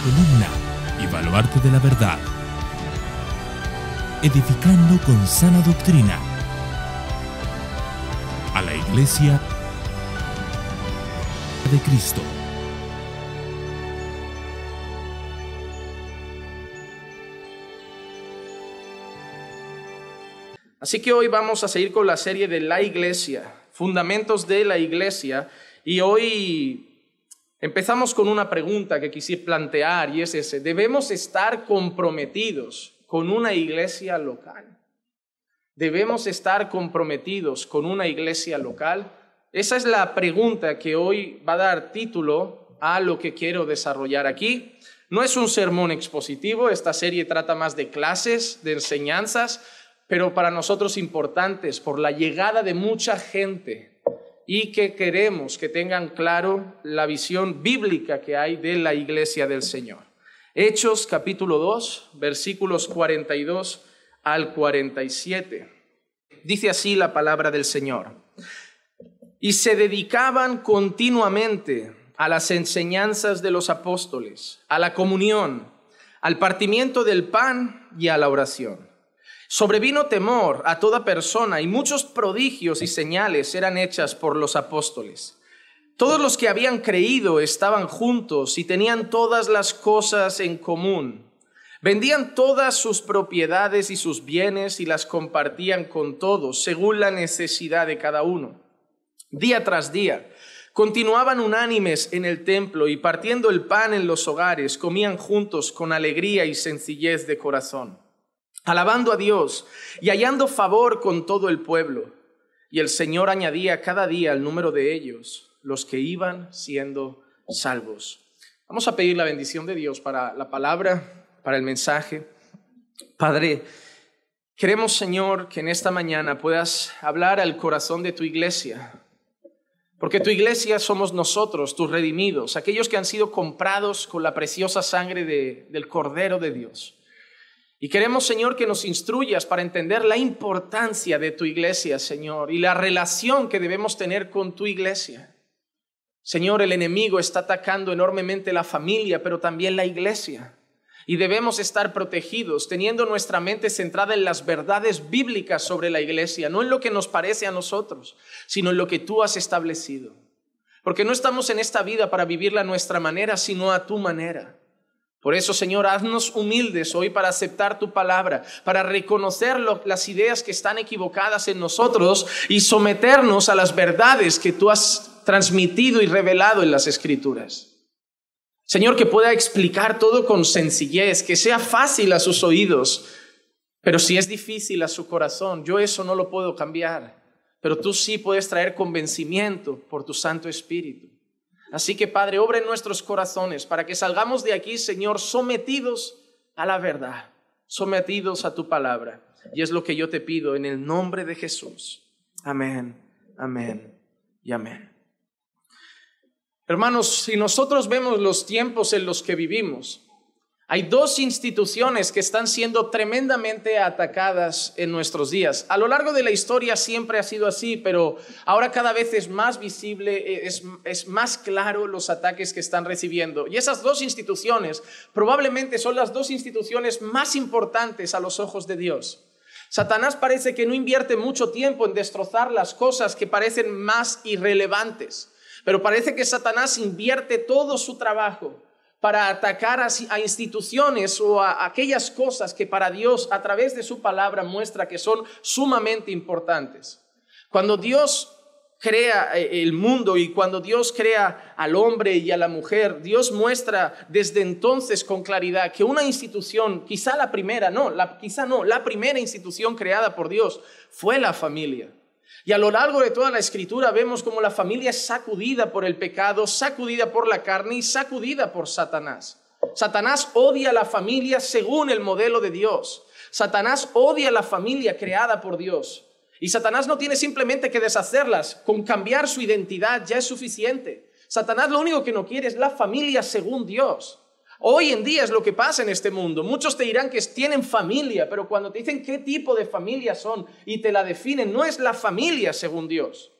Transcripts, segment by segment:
columna y de la verdad, edificando con sana doctrina a la iglesia de Cristo. Así que hoy vamos a seguir con la serie de la iglesia, fundamentos de la iglesia, y hoy Empezamos con una pregunta que quisiera plantear y es ese. ¿Debemos estar comprometidos con una iglesia local? ¿Debemos estar comprometidos con una iglesia local? Esa es la pregunta que hoy va a dar título a lo que quiero desarrollar aquí. No es un sermón expositivo, esta serie trata más de clases, de enseñanzas, pero para nosotros importantes por la llegada de mucha gente y que queremos que tengan claro la visión bíblica que hay de la iglesia del Señor. Hechos capítulo 2, versículos 42 al 47. Dice así la palabra del Señor. Y se dedicaban continuamente a las enseñanzas de los apóstoles, a la comunión, al partimiento del pan y a la oración. Sobrevino temor a toda persona y muchos prodigios y señales eran hechas por los apóstoles. Todos los que habían creído estaban juntos y tenían todas las cosas en común. Vendían todas sus propiedades y sus bienes y las compartían con todos según la necesidad de cada uno. Día tras día continuaban unánimes en el templo y partiendo el pan en los hogares comían juntos con alegría y sencillez de corazón alabando a Dios y hallando favor con todo el pueblo. Y el Señor añadía cada día al número de ellos, los que iban siendo salvos. Vamos a pedir la bendición de Dios para la palabra, para el mensaje. Padre, queremos Señor que en esta mañana puedas hablar al corazón de tu iglesia, porque tu iglesia somos nosotros, tus redimidos, aquellos que han sido comprados con la preciosa sangre del Cordero de Dios. Y queremos, Señor, que nos instruyas para entender la importancia de tu iglesia, Señor, y la relación que debemos tener con tu iglesia. Señor, el enemigo está atacando enormemente la familia, pero también la iglesia. Y debemos estar protegidos, teniendo nuestra mente centrada en las verdades bíblicas sobre la iglesia, no en lo que nos parece a nosotros, sino en lo que tú has establecido. Porque no estamos en esta vida para vivirla a nuestra manera, sino a tu manera. Por eso, Señor, haznos humildes hoy para aceptar tu palabra, para reconocer las ideas que están equivocadas en nosotros y someternos a las verdades que tú has transmitido y revelado en las escrituras. Señor, que pueda explicar todo con sencillez, que sea fácil a sus oídos, pero si es difícil a su corazón, yo eso no lo puedo cambiar, pero tú sí puedes traer convencimiento por tu Santo Espíritu. Así que Padre, obre nuestros corazones para que salgamos de aquí, Señor, sometidos a la verdad, sometidos a tu palabra. Y es lo que yo te pido en el nombre de Jesús. Amén, amén y amén. Hermanos, si nosotros vemos los tiempos en los que vivimos, hay dos instituciones que están siendo tremendamente atacadas en nuestros días. A lo largo de la historia siempre ha sido así, pero ahora cada vez es más visible, eh, es, más claro los ataques que están recibiendo. Y esas dos instituciones probablemente son las dos instituciones más importantes a los ojos de Dios. Satanás parece que no invierte mucho tiempo en destrozar las cosas que parecen más irrelevantes, pero parece que Satanás invierte todo su trabajo para atacar a, instituciones o a, aquellas cosas que para Dios a través de su palabra muestra que son sumamente importantes. Cuando Dios crea eh, el mundo y cuando Dios crea al hombre y a la mujer, Dios muestra desde entonces con claridad que una institución, quizá la primera, no, quizá no, la primera institución creada por Dios fue la familia. Y a lo largo de toda la escritura vemos como la familia es sacudida por el pecado, sacudida por la carne y sacudida por Satanás. Satanás odia a la familia según el modelo de Dios. Satanás odia a la familia creada por Dios. Y Satanás no tiene simplemente que deshacerlas, con cambiar su identidad ya es suficiente. Satanás lo único que no quiere es la familia según Dios. Hoy en día es lo que pasa en este mundo. Muchos te dirán que tienen familia, pero cuando te dicen qué tipo de familia son y te la definen, no es la familia según Dios.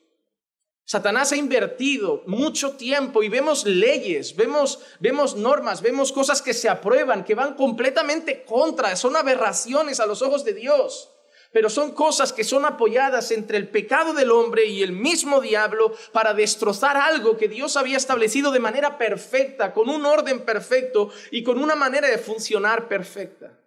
Satanás ha invertido mucho tiempo y vemos leyes, vemos, vemos normas, vemos cosas que se aprueban, que van completamente contra, son aberraciones a los ojos de Dios pero son cosas que son apoyadas entre el pecado del hombre y el mismo diablo para destrozar algo que Dios había establecido de manera perfecta, con un orden perfecto y con una manera de funcionar perfecta.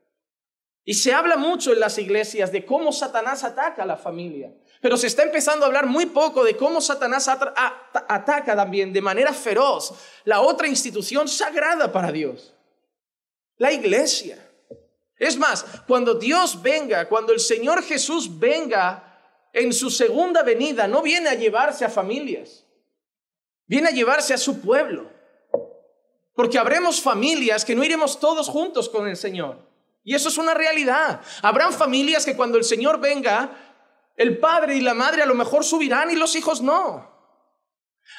Y se habla mucho en las iglesias de cómo Satanás ataca a la familia, pero se está empezando a hablar muy poco de cómo Satanás ataca también de manera feroz la otra institución sagrada para Dios, la iglesia. Es más, cuando Dios venga, cuando el Señor Jesús venga en su segunda venida, no viene a llevarse a familias, viene a llevarse a su pueblo. Porque habremos familias que no iremos todos juntos con el Señor. Y eso es una realidad. Habrán familias que cuando el Señor venga, el padre y la madre a lo mejor subirán y los hijos no.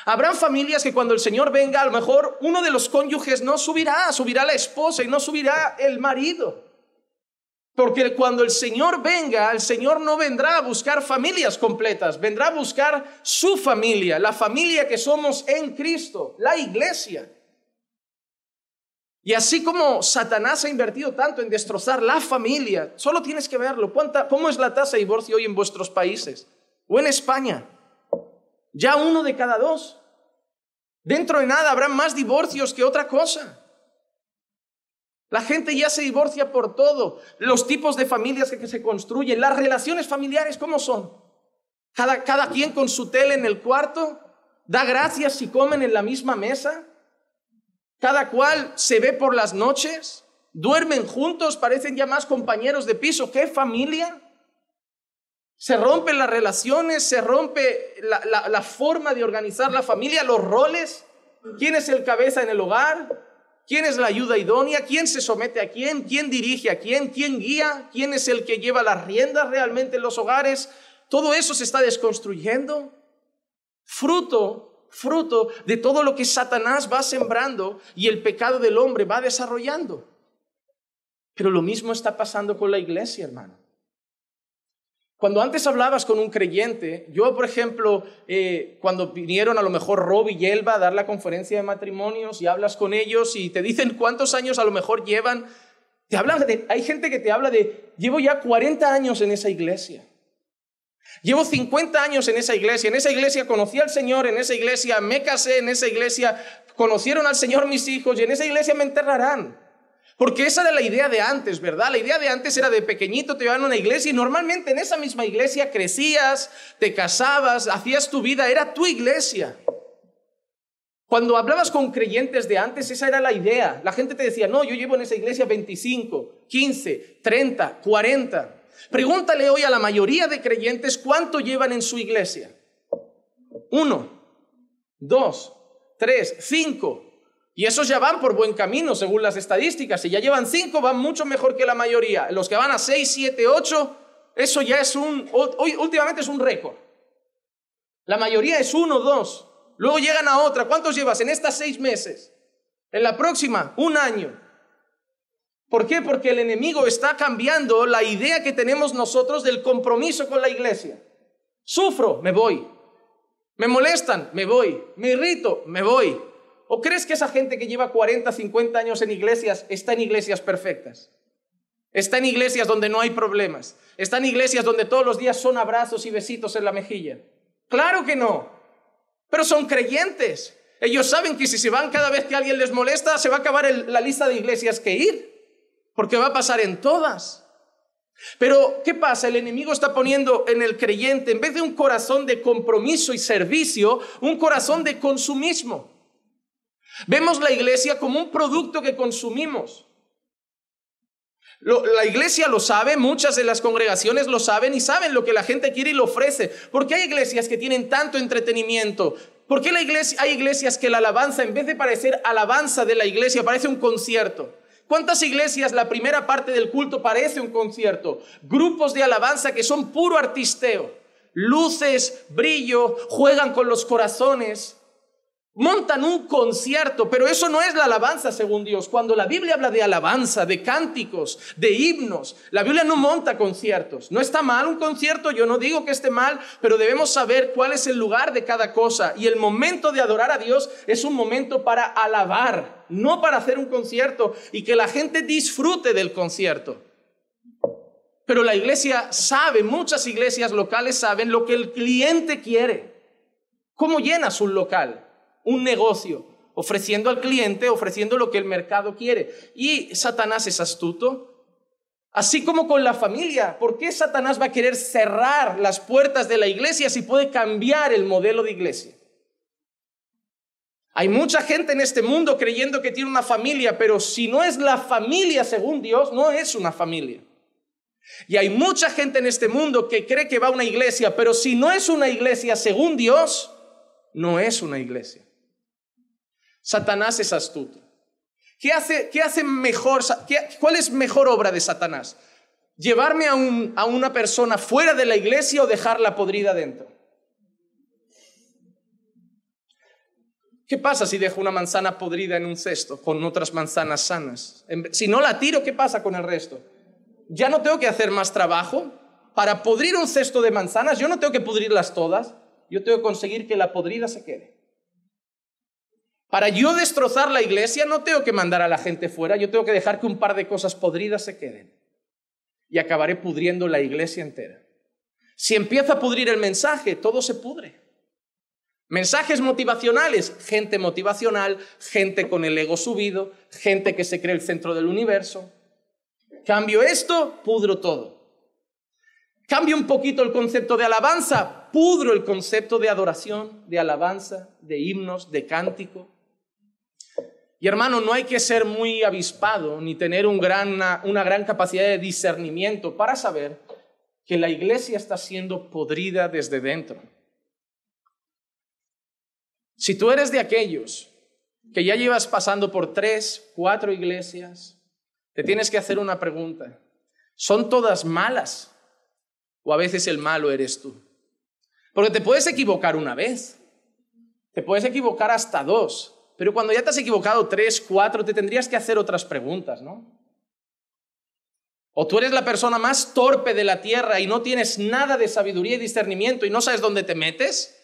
Habrán familias que cuando el Señor venga, a lo mejor uno de los cónyuges no subirá, subirá la esposa y no subirá el marido. Porque cuando el Señor venga, el Señor no vendrá a buscar familias completas, vendrá a buscar su familia, la familia que somos en Cristo, la iglesia. Y así como Satanás ha invertido tanto en destrozar la familia, solo tienes que verlo. ¿Cómo es la tasa de divorcio hoy en vuestros países? O en España. Ya uno de cada dos. Dentro de nada habrá más divorcios que otra cosa. La gente ya se divorcia por todo. Los tipos de familias que, se construyen, las relaciones familiares, ¿cómo son? Cada, cada quien con su tele en el cuarto, da gracias si comen en la misma mesa. Cada cual se ve por las noches, duermen juntos, parecen ya más compañeros de piso. ¡Qué familia! Se rompen las relaciones, se rompe la, la forma de organizar la familia, los roles. ¿Quién es el cabeza en el hogar? ¿Quién es la ayuda idónea? ¿Quién se somete a quién? ¿Quién dirige a quién? ¿Quién guía? ¿Quién es el que lleva las riendas realmente en los hogares? Todo eso se está desconstruyendo. Fruto, fruto de todo lo que Satanás va sembrando y el pecado del hombre va desarrollando. Pero lo mismo está pasando con la iglesia, hermano. Cuando antes hablabas con un creyente, yo por ejemplo, eh, cuando vinieron a lo mejor Rob y Elba a dar la conferencia de matrimonios y hablas con ellos y te dicen cuántos años a lo mejor llevan, te hablan de, hay gente que te habla de, llevo ya 40 años en esa iglesia. Llevo 50 años en esa iglesia, en esa iglesia conocí al Señor, en esa iglesia me casé, en esa iglesia conocieron al Señor mis hijos y en esa iglesia me enterrarán. Porque esa era la idea de antes, ¿verdad? La idea de antes era de pequeñito te llevaban a una iglesia y normalmente en esa misma iglesia crecías, te casabas, hacías tu vida, era tu iglesia. Cuando hablabas con creyentes de antes, esa era la idea. La gente te decía, no, yo llevo en esa iglesia 25, 15, 30, 40. Pregúntale hoy a la mayoría de creyentes cuánto llevan en su iglesia. Uno, dos, tres, cinco, y esos ya van por buen camino según las estadísticas. Si ya llevan cinco, van mucho mejor que la mayoría. Los que van a seis, siete, ocho, eso ya es un, hoy, últimamente es un récord. La mayoría es uno, dos. Luego llegan a otra. ¿Cuántos llevas en estas seis meses? En la próxima, un año. ¿Por qué? Porque el enemigo está cambiando la idea que tenemos nosotros del compromiso con la iglesia. Sufro, me voy. Me molestan, me voy. Me irrito, me voy. ¿O crees que esa gente que lleva 40, 50 años en iglesias está en iglesias perfectas? Está en iglesias donde no hay problemas. Está en iglesias donde todos los días son abrazos y besitos en la mejilla. Claro que no. Pero son creyentes. Ellos saben que si se van cada vez que alguien les molesta, se va a acabar la lista de iglesias que ir. Porque va a pasar en todas. Pero, ¿qué pasa? El enemigo está poniendo en el creyente, en vez de un corazón de compromiso y servicio, un corazón de consumismo. Vemos la iglesia como un producto que consumimos. la iglesia lo sabe, muchas de las congregaciones lo saben y saben lo que la gente quiere y lo ofrece. porque qué hay iglesias que tienen tanto entretenimiento? ¿Por qué la iglesia, hay iglesias que la alabanza, en vez de parecer alabanza de la iglesia, parece un concierto? ¿Cuántas iglesias la primera parte del culto parece un concierto? Grupos de alabanza que son puro artisteo. Luces, brillo, juegan con los corazones montan un concierto, pero eso no es la alabanza según Dios. Cuando la Biblia habla de alabanza, de cánticos, de himnos, la Biblia no monta conciertos. No está mal un concierto, yo no digo que esté mal, pero debemos saber cuál es el lugar de cada cosa. Y el momento de adorar a Dios es un momento para alabar, no para hacer un concierto y que la gente disfrute del concierto. Pero la iglesia sabe, muchas iglesias locales saben lo que el cliente quiere. ¿Cómo llenas su local? un negocio, ofreciendo al cliente, ofreciendo lo que el mercado quiere. Y Satanás es astuto. Así como con la familia, ¿por qué Satanás va a querer cerrar las puertas de la iglesia si puede cambiar el modelo de iglesia? Hay mucha gente en este mundo creyendo que tiene una familia, pero si no es la familia según Dios, no es una familia. Y hay mucha gente en este mundo que cree que va a una iglesia, pero si no es una iglesia según Dios, no es una iglesia. Satanás es astuto. ¿Qué hace, qué hace mejor? ¿Cuál es mejor obra de Satanás? ¿Llevarme a, a una persona fuera de la iglesia o dejarla podrida dentro? ¿Qué pasa si dejo una manzana podrida en un cesto con otras manzanas sanas? Si no la tiro, ¿qué pasa con el resto? Ya no tengo que hacer más trabajo. Para podrir un cesto de manzanas, yo no tengo que pudrirlas todas. Yo tengo que conseguir que la podrida se quede. Para yo destrozar la iglesia no tengo que mandar a la gente fuera, yo tengo que dejar que un par de cosas podridas se queden y acabaré pudriendo la iglesia entera. Si empieza a pudrir el mensaje, todo se pudre. Mensajes motivacionales, gente motivacional, gente con el ego subido, gente que se cree el centro del universo. Cambio esto, pudro todo. Cambio un poquito el concepto de alabanza, pudro el concepto de adoración, de alabanza, de himnos, de cántico. Y hermano, no hay que ser muy avispado ni tener una, gran capacidad de discernimiento para saber que la iglesia está siendo podrida desde dentro. Si tú eres de aquellos que ya llevas pasando por tres, cuatro iglesias, te tienes que hacer una pregunta. ¿Son todas malas? ¿O a veces el malo eres tú? Porque te puedes equivocar una vez, te puedes equivocar hasta dos, pero cuando ya te has equivocado tres, cuatro, te tendrías que hacer otras preguntas, ¿no? O tú eres la persona más torpe de la tierra y no tienes nada de sabiduría y discernimiento y no sabes dónde te metes.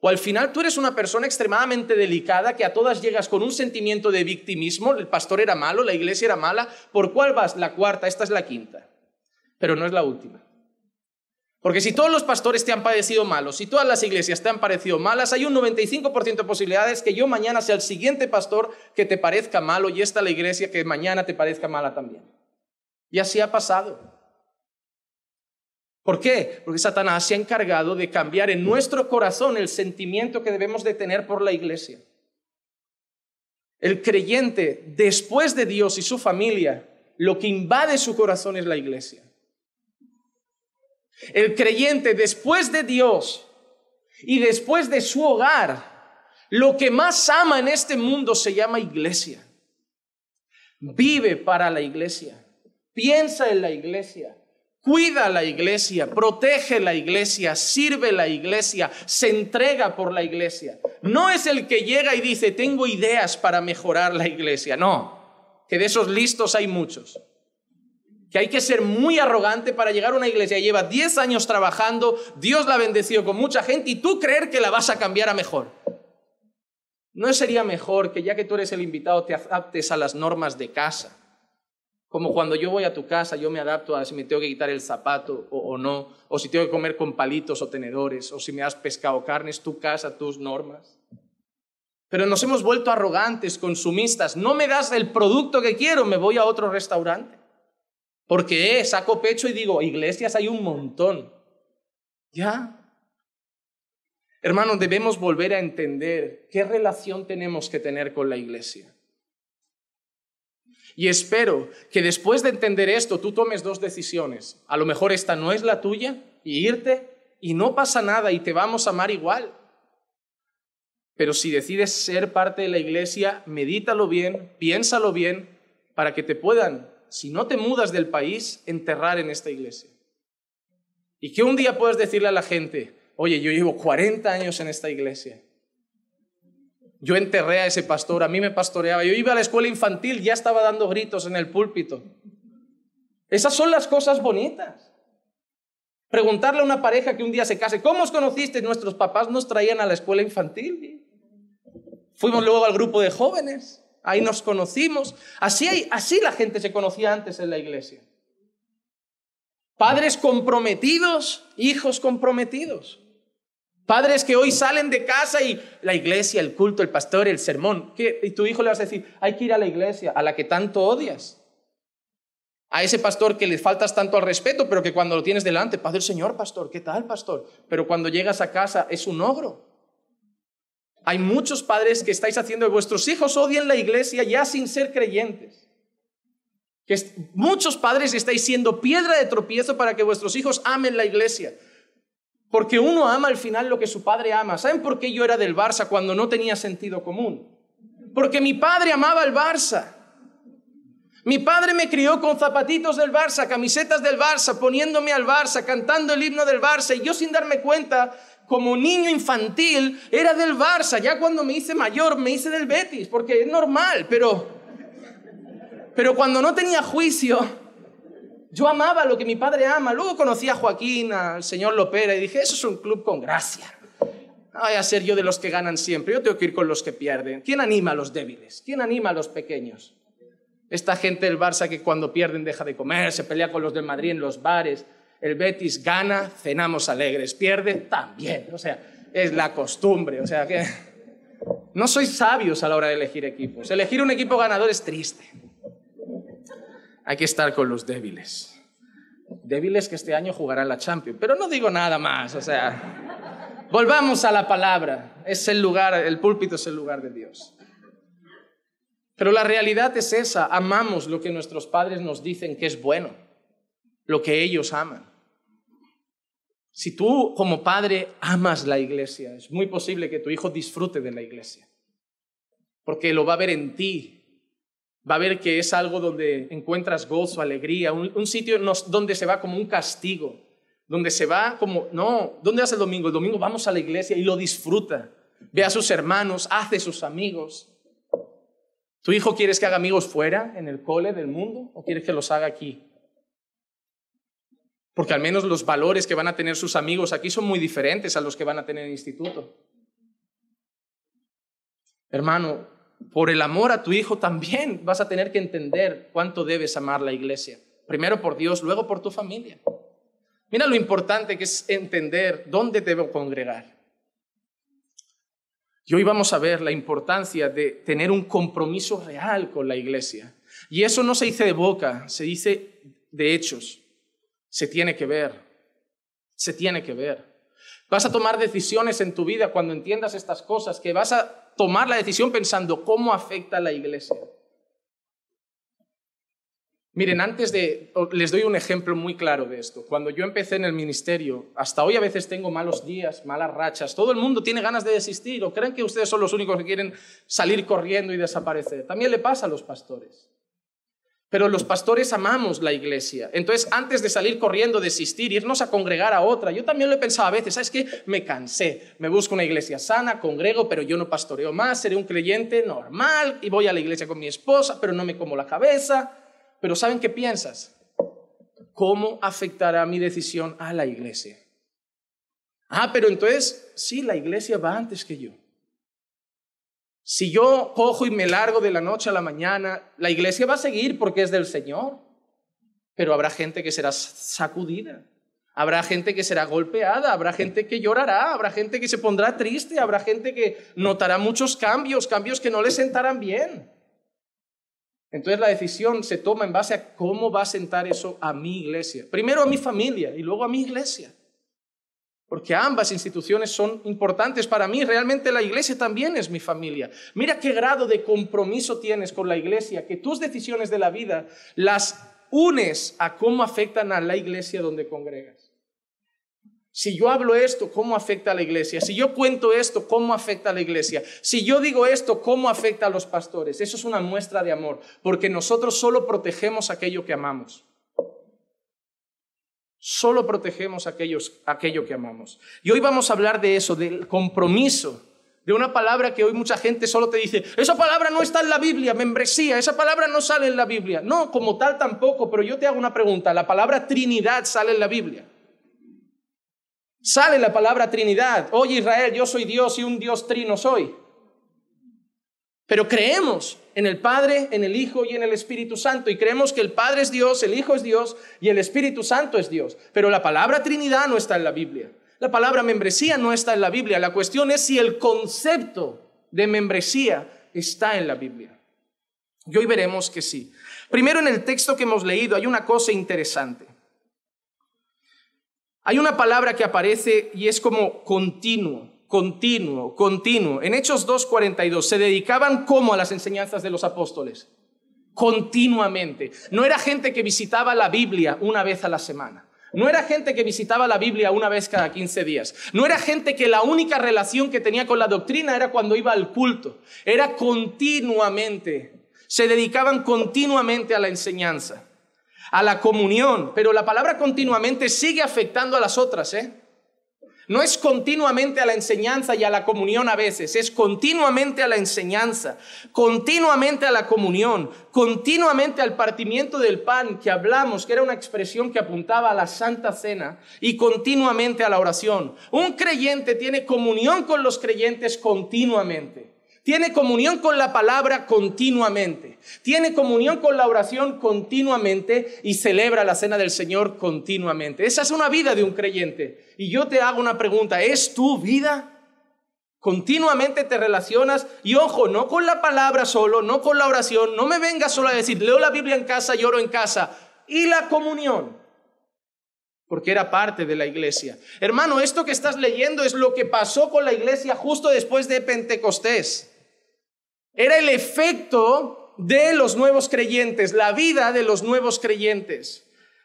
O al final tú eres una persona extremadamente delicada que a todas llegas con un sentimiento de victimismo, el pastor era malo, la iglesia era mala, ¿por cuál vas? La cuarta, esta es la quinta, pero no es la última. Porque si todos los pastores te han parecido malos, si todas las iglesias te han parecido malas, hay un 95% de posibilidades que yo mañana sea el siguiente pastor que te parezca malo y esta la iglesia que mañana te parezca mala también. Y así ha pasado. ¿Por qué? Porque Satanás se ha encargado de cambiar en nuestro corazón el sentimiento que debemos de tener por la iglesia. El creyente, después de Dios y su familia, lo que invade su corazón es la iglesia. El creyente después de Dios y después de su hogar, lo que más ama en este mundo se llama iglesia. Vive para la iglesia, piensa en la iglesia, cuida la iglesia, protege la iglesia, sirve la iglesia, se entrega por la iglesia. No es el que llega y dice, tengo ideas para mejorar la iglesia, no, que de esos listos hay muchos que hay que ser muy arrogante para llegar a una iglesia. Lleva 10 años trabajando, Dios la ha bendecido con mucha gente y tú creer que la vas a cambiar a mejor. ¿No sería mejor que ya que tú eres el invitado te adaptes a las normas de casa? Como cuando yo voy a tu casa, yo me adapto a si me tengo que quitar el zapato o, no, o si tengo que comer con palitos o tenedores, o si me das pescado o carne, tu casa, tus normas. Pero nos hemos vuelto arrogantes, consumistas. No me das el producto que quiero, me voy a otro restaurante. Porque eh, saco pecho y digo, iglesias hay un montón. Ya. Hermanos, debemos volver a entender qué relación tenemos que tener con la iglesia. Y espero que después de entender esto tú tomes dos decisiones. A lo mejor esta no es la tuya y irte y no pasa nada y te vamos a amar igual. Pero si decides ser parte de la iglesia, medítalo bien, piénsalo bien para que te puedan si no te mudas del país, enterrar en esta iglesia. Y que un día puedes decirle a la gente, oye, yo llevo 40 años en esta iglesia. Yo enterré a ese pastor, a mí me pastoreaba. Yo iba a la escuela infantil, ya estaba dando gritos en el púlpito. Esas son las cosas bonitas. Preguntarle a una pareja que un día se case, ¿cómo os conociste? Nuestros papás nos traían a la escuela infantil. Fuimos luego al grupo de jóvenes ahí nos conocimos. Así, así la gente se conocía antes en la iglesia. Padres comprometidos, hijos comprometidos. Padres que hoy salen de casa y la iglesia, el culto, el pastor, el sermón. Y tu hijo le vas a decir, hay que ir a la iglesia, a la que tanto odias. A ese pastor que le faltas tanto al respeto, pero que cuando lo tienes delante, Padre Señor, pastor, ¿qué tal, pastor? Pero cuando llegas a casa es un ogro. Hay muchos padres que estáis haciendo que vuestros hijos odien la iglesia ya sin ser creyentes. Que muchos padres estáis siendo piedra de tropiezo para que vuestros hijos amen la iglesia. Porque uno ama al final lo que su padre ama. ¿Saben por qué yo era del Barça cuando no tenía sentido común? Porque mi padre amaba el Barça. Mi padre me crió con zapatitos del Barça, camisetas del Barça, poniéndome al Barça, cantando el himno del Barça, y yo sin darme cuenta como niño infantil era del Barça, ya cuando me hice mayor me hice del Betis, porque es normal, pero, pero cuando no tenía juicio, yo amaba lo que mi padre ama. Luego conocí a Joaquín, al señor Lopera, y dije, eso es un club con gracia. vaya a ser yo de los que ganan siempre, yo tengo que ir con los que pierden. ¿Quién anima a los débiles? ¿Quién anima a los pequeños? Esta gente del Barça que cuando pierden deja de comer, se pelea con los del Madrid en los bares. El Betis gana, cenamos alegres, pierde también. O sea, es la costumbre. O sea, que no soy sabios a la hora de elegir equipos. Elegir un equipo ganador es triste. Hay que estar con los débiles. Débiles que este año jugarán la Champions. Pero no digo nada más. O sea, volvamos a la palabra. Es el lugar, el púlpito es el lugar de Dios. Pero la realidad es esa, amamos lo que nuestros padres nos dicen que es bueno, lo que ellos aman. Si tú como padre amas la iglesia, es muy posible que tu hijo disfrute de la iglesia, porque lo va a ver en ti, va a ver que es algo donde encuentras gozo, alegría, un, sitio donde se va como un castigo, donde se va como, no, ¿dónde vas el domingo? El domingo vamos a la iglesia y lo disfruta, ve a sus hermanos, hace sus amigos. ¿Tu hijo quieres que haga amigos fuera, en el cole del mundo, o quieres que los haga aquí? porque al menos los valores que van a tener sus amigos aquí son muy diferentes a los que van a tener en el instituto. Hermano, por el amor a tu hijo también vas a tener que entender cuánto debes amar la iglesia. Primero por Dios, luego por tu familia. Mira lo importante que es entender dónde debo congregar. Y hoy vamos a ver la importancia de tener un compromiso real con la iglesia. Y eso no se dice de boca, se dice de hechos. Se tiene que ver, se tiene que ver. Vas a tomar decisiones en tu vida cuando entiendas estas cosas, que vas a tomar la decisión pensando cómo afecta a la iglesia. Miren, antes de, les doy un ejemplo muy claro de esto. Cuando yo empecé en el ministerio, hasta hoy a veces tengo malos días, malas rachas. Todo el mundo tiene ganas de desistir o creen que ustedes son los únicos que quieren salir corriendo y desaparecer. También le pasa a los pastores. Pero los pastores amamos la iglesia. Entonces, antes de salir corriendo, desistir, irnos a congregar a otra, yo también lo he pensado a veces, ¿sabes qué? Me cansé, me busco una iglesia sana, congrego, pero yo no pastoreo más, seré un creyente normal y voy a la iglesia con mi esposa, pero no me como la cabeza. Pero ¿saben qué piensas? ¿Cómo afectará mi decisión a la iglesia? Ah, pero entonces, sí, la iglesia va antes que yo. Si yo cojo y me largo de la noche a la mañana, la iglesia va a seguir porque es del Señor, pero habrá gente que será sacudida, habrá gente que será golpeada, habrá gente que llorará, habrá gente que se pondrá triste, habrá gente que notará muchos cambios, cambios que no le sentarán bien. Entonces la decisión se toma en base a cómo va a sentar eso a mi iglesia. Primero a mi familia y luego a mi iglesia porque ambas instituciones son importantes para mí. Realmente la iglesia también es mi familia. Mira qué grado de compromiso tienes con la iglesia, que tus decisiones de la vida las unes a cómo afectan a la iglesia donde congregas. Si yo hablo esto, ¿cómo afecta a la iglesia? Si yo cuento esto, ¿cómo afecta a la iglesia? Si yo digo esto, ¿cómo afecta a los pastores? Eso es una muestra de amor, porque nosotros solo protegemos aquello que amamos. Solo protegemos aquellos, aquello que amamos. Y hoy vamos a hablar de eso, del compromiso, de una palabra que hoy mucha gente solo te dice, esa palabra no está en la Biblia, membresía, esa palabra no sale en la Biblia. No, como tal tampoco, pero yo te hago una pregunta, la palabra Trinidad sale en la Biblia. Sale la palabra Trinidad. Oye Israel, yo soy Dios y un Dios trino soy. Pero creemos en el Padre, en el Hijo y en el Espíritu Santo. Y creemos que el Padre es Dios, el Hijo es Dios y el Espíritu Santo es Dios. Pero la palabra Trinidad no está en la Biblia. La palabra membresía no está en la Biblia. La cuestión es si el concepto de membresía está en la Biblia. Y hoy veremos que sí. Primero en el texto que hemos leído hay una cosa interesante. Hay una palabra que aparece y es como continuo continuo, continuo. En Hechos 2.42 se dedicaban como a las enseñanzas de los apóstoles, continuamente. No era gente que visitaba la Biblia una vez a la semana. No era gente que visitaba la Biblia una vez cada 15 días. No era gente que la única relación que tenía con la doctrina era cuando iba al culto. Era continuamente. Se dedicaban continuamente a la enseñanza, a la comunión. Pero la palabra continuamente sigue afectando a las otras, ¿eh? No es continuamente a la enseñanza y a la comunión a veces, es continuamente a la enseñanza, continuamente a la comunión, continuamente al partimiento del pan que hablamos, que era una expresión que apuntaba a la Santa Cena, y continuamente a la oración. Un creyente tiene comunión con los creyentes continuamente tiene comunión con la palabra continuamente, tiene comunión con la oración continuamente y celebra la cena del Señor continuamente. Esa es una vida de un creyente. Y yo te hago una pregunta, ¿es tu vida? Continuamente te relacionas y ojo, no con la palabra solo, no con la oración, no me vengas solo a decir, leo la Biblia en casa, lloro en casa. Y la comunión, porque era parte de la iglesia. Hermano, esto que estás leyendo es lo que pasó con la iglesia justo después de Pentecostés. Era el efecto de los nuevos creyentes, la vida de los nuevos creyentes.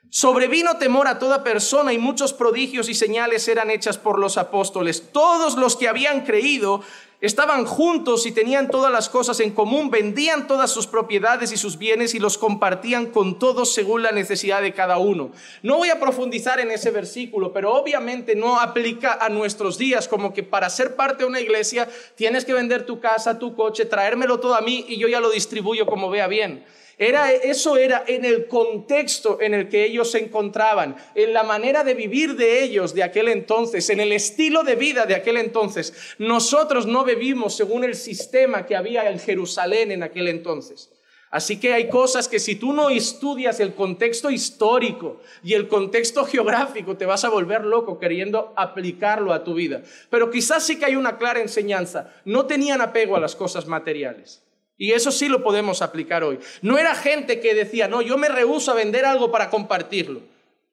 Sobrevino temor a toda persona y muchos prodigios y señales eran hechas por los apóstoles. Todos los que habían creído Estaban juntos y tenían todas las cosas en común, vendían todas sus propiedades y sus bienes y los compartían con todos según la necesidad de cada uno. No voy a profundizar en ese versículo, pero obviamente no aplica a nuestros días, como que para ser parte de una iglesia tienes que vender tu casa, tu coche, traérmelo todo a mí y yo ya lo distribuyo como vea bien. Era, eso era en el contexto en el que ellos se encontraban, en la manera de vivir de ellos de aquel entonces, en el estilo de vida de aquel entonces. Nosotros no vivimos según el sistema que había en Jerusalén en aquel entonces. Así que hay cosas que si tú no estudias el contexto histórico y el contexto geográfico, te vas a volver loco queriendo aplicarlo a tu vida. Pero quizás sí que hay una clara enseñanza. No tenían apego a las cosas materiales. Y eso sí lo podemos aplicar hoy. No era gente que decía, no, yo me rehúso a vender algo para compartirlo.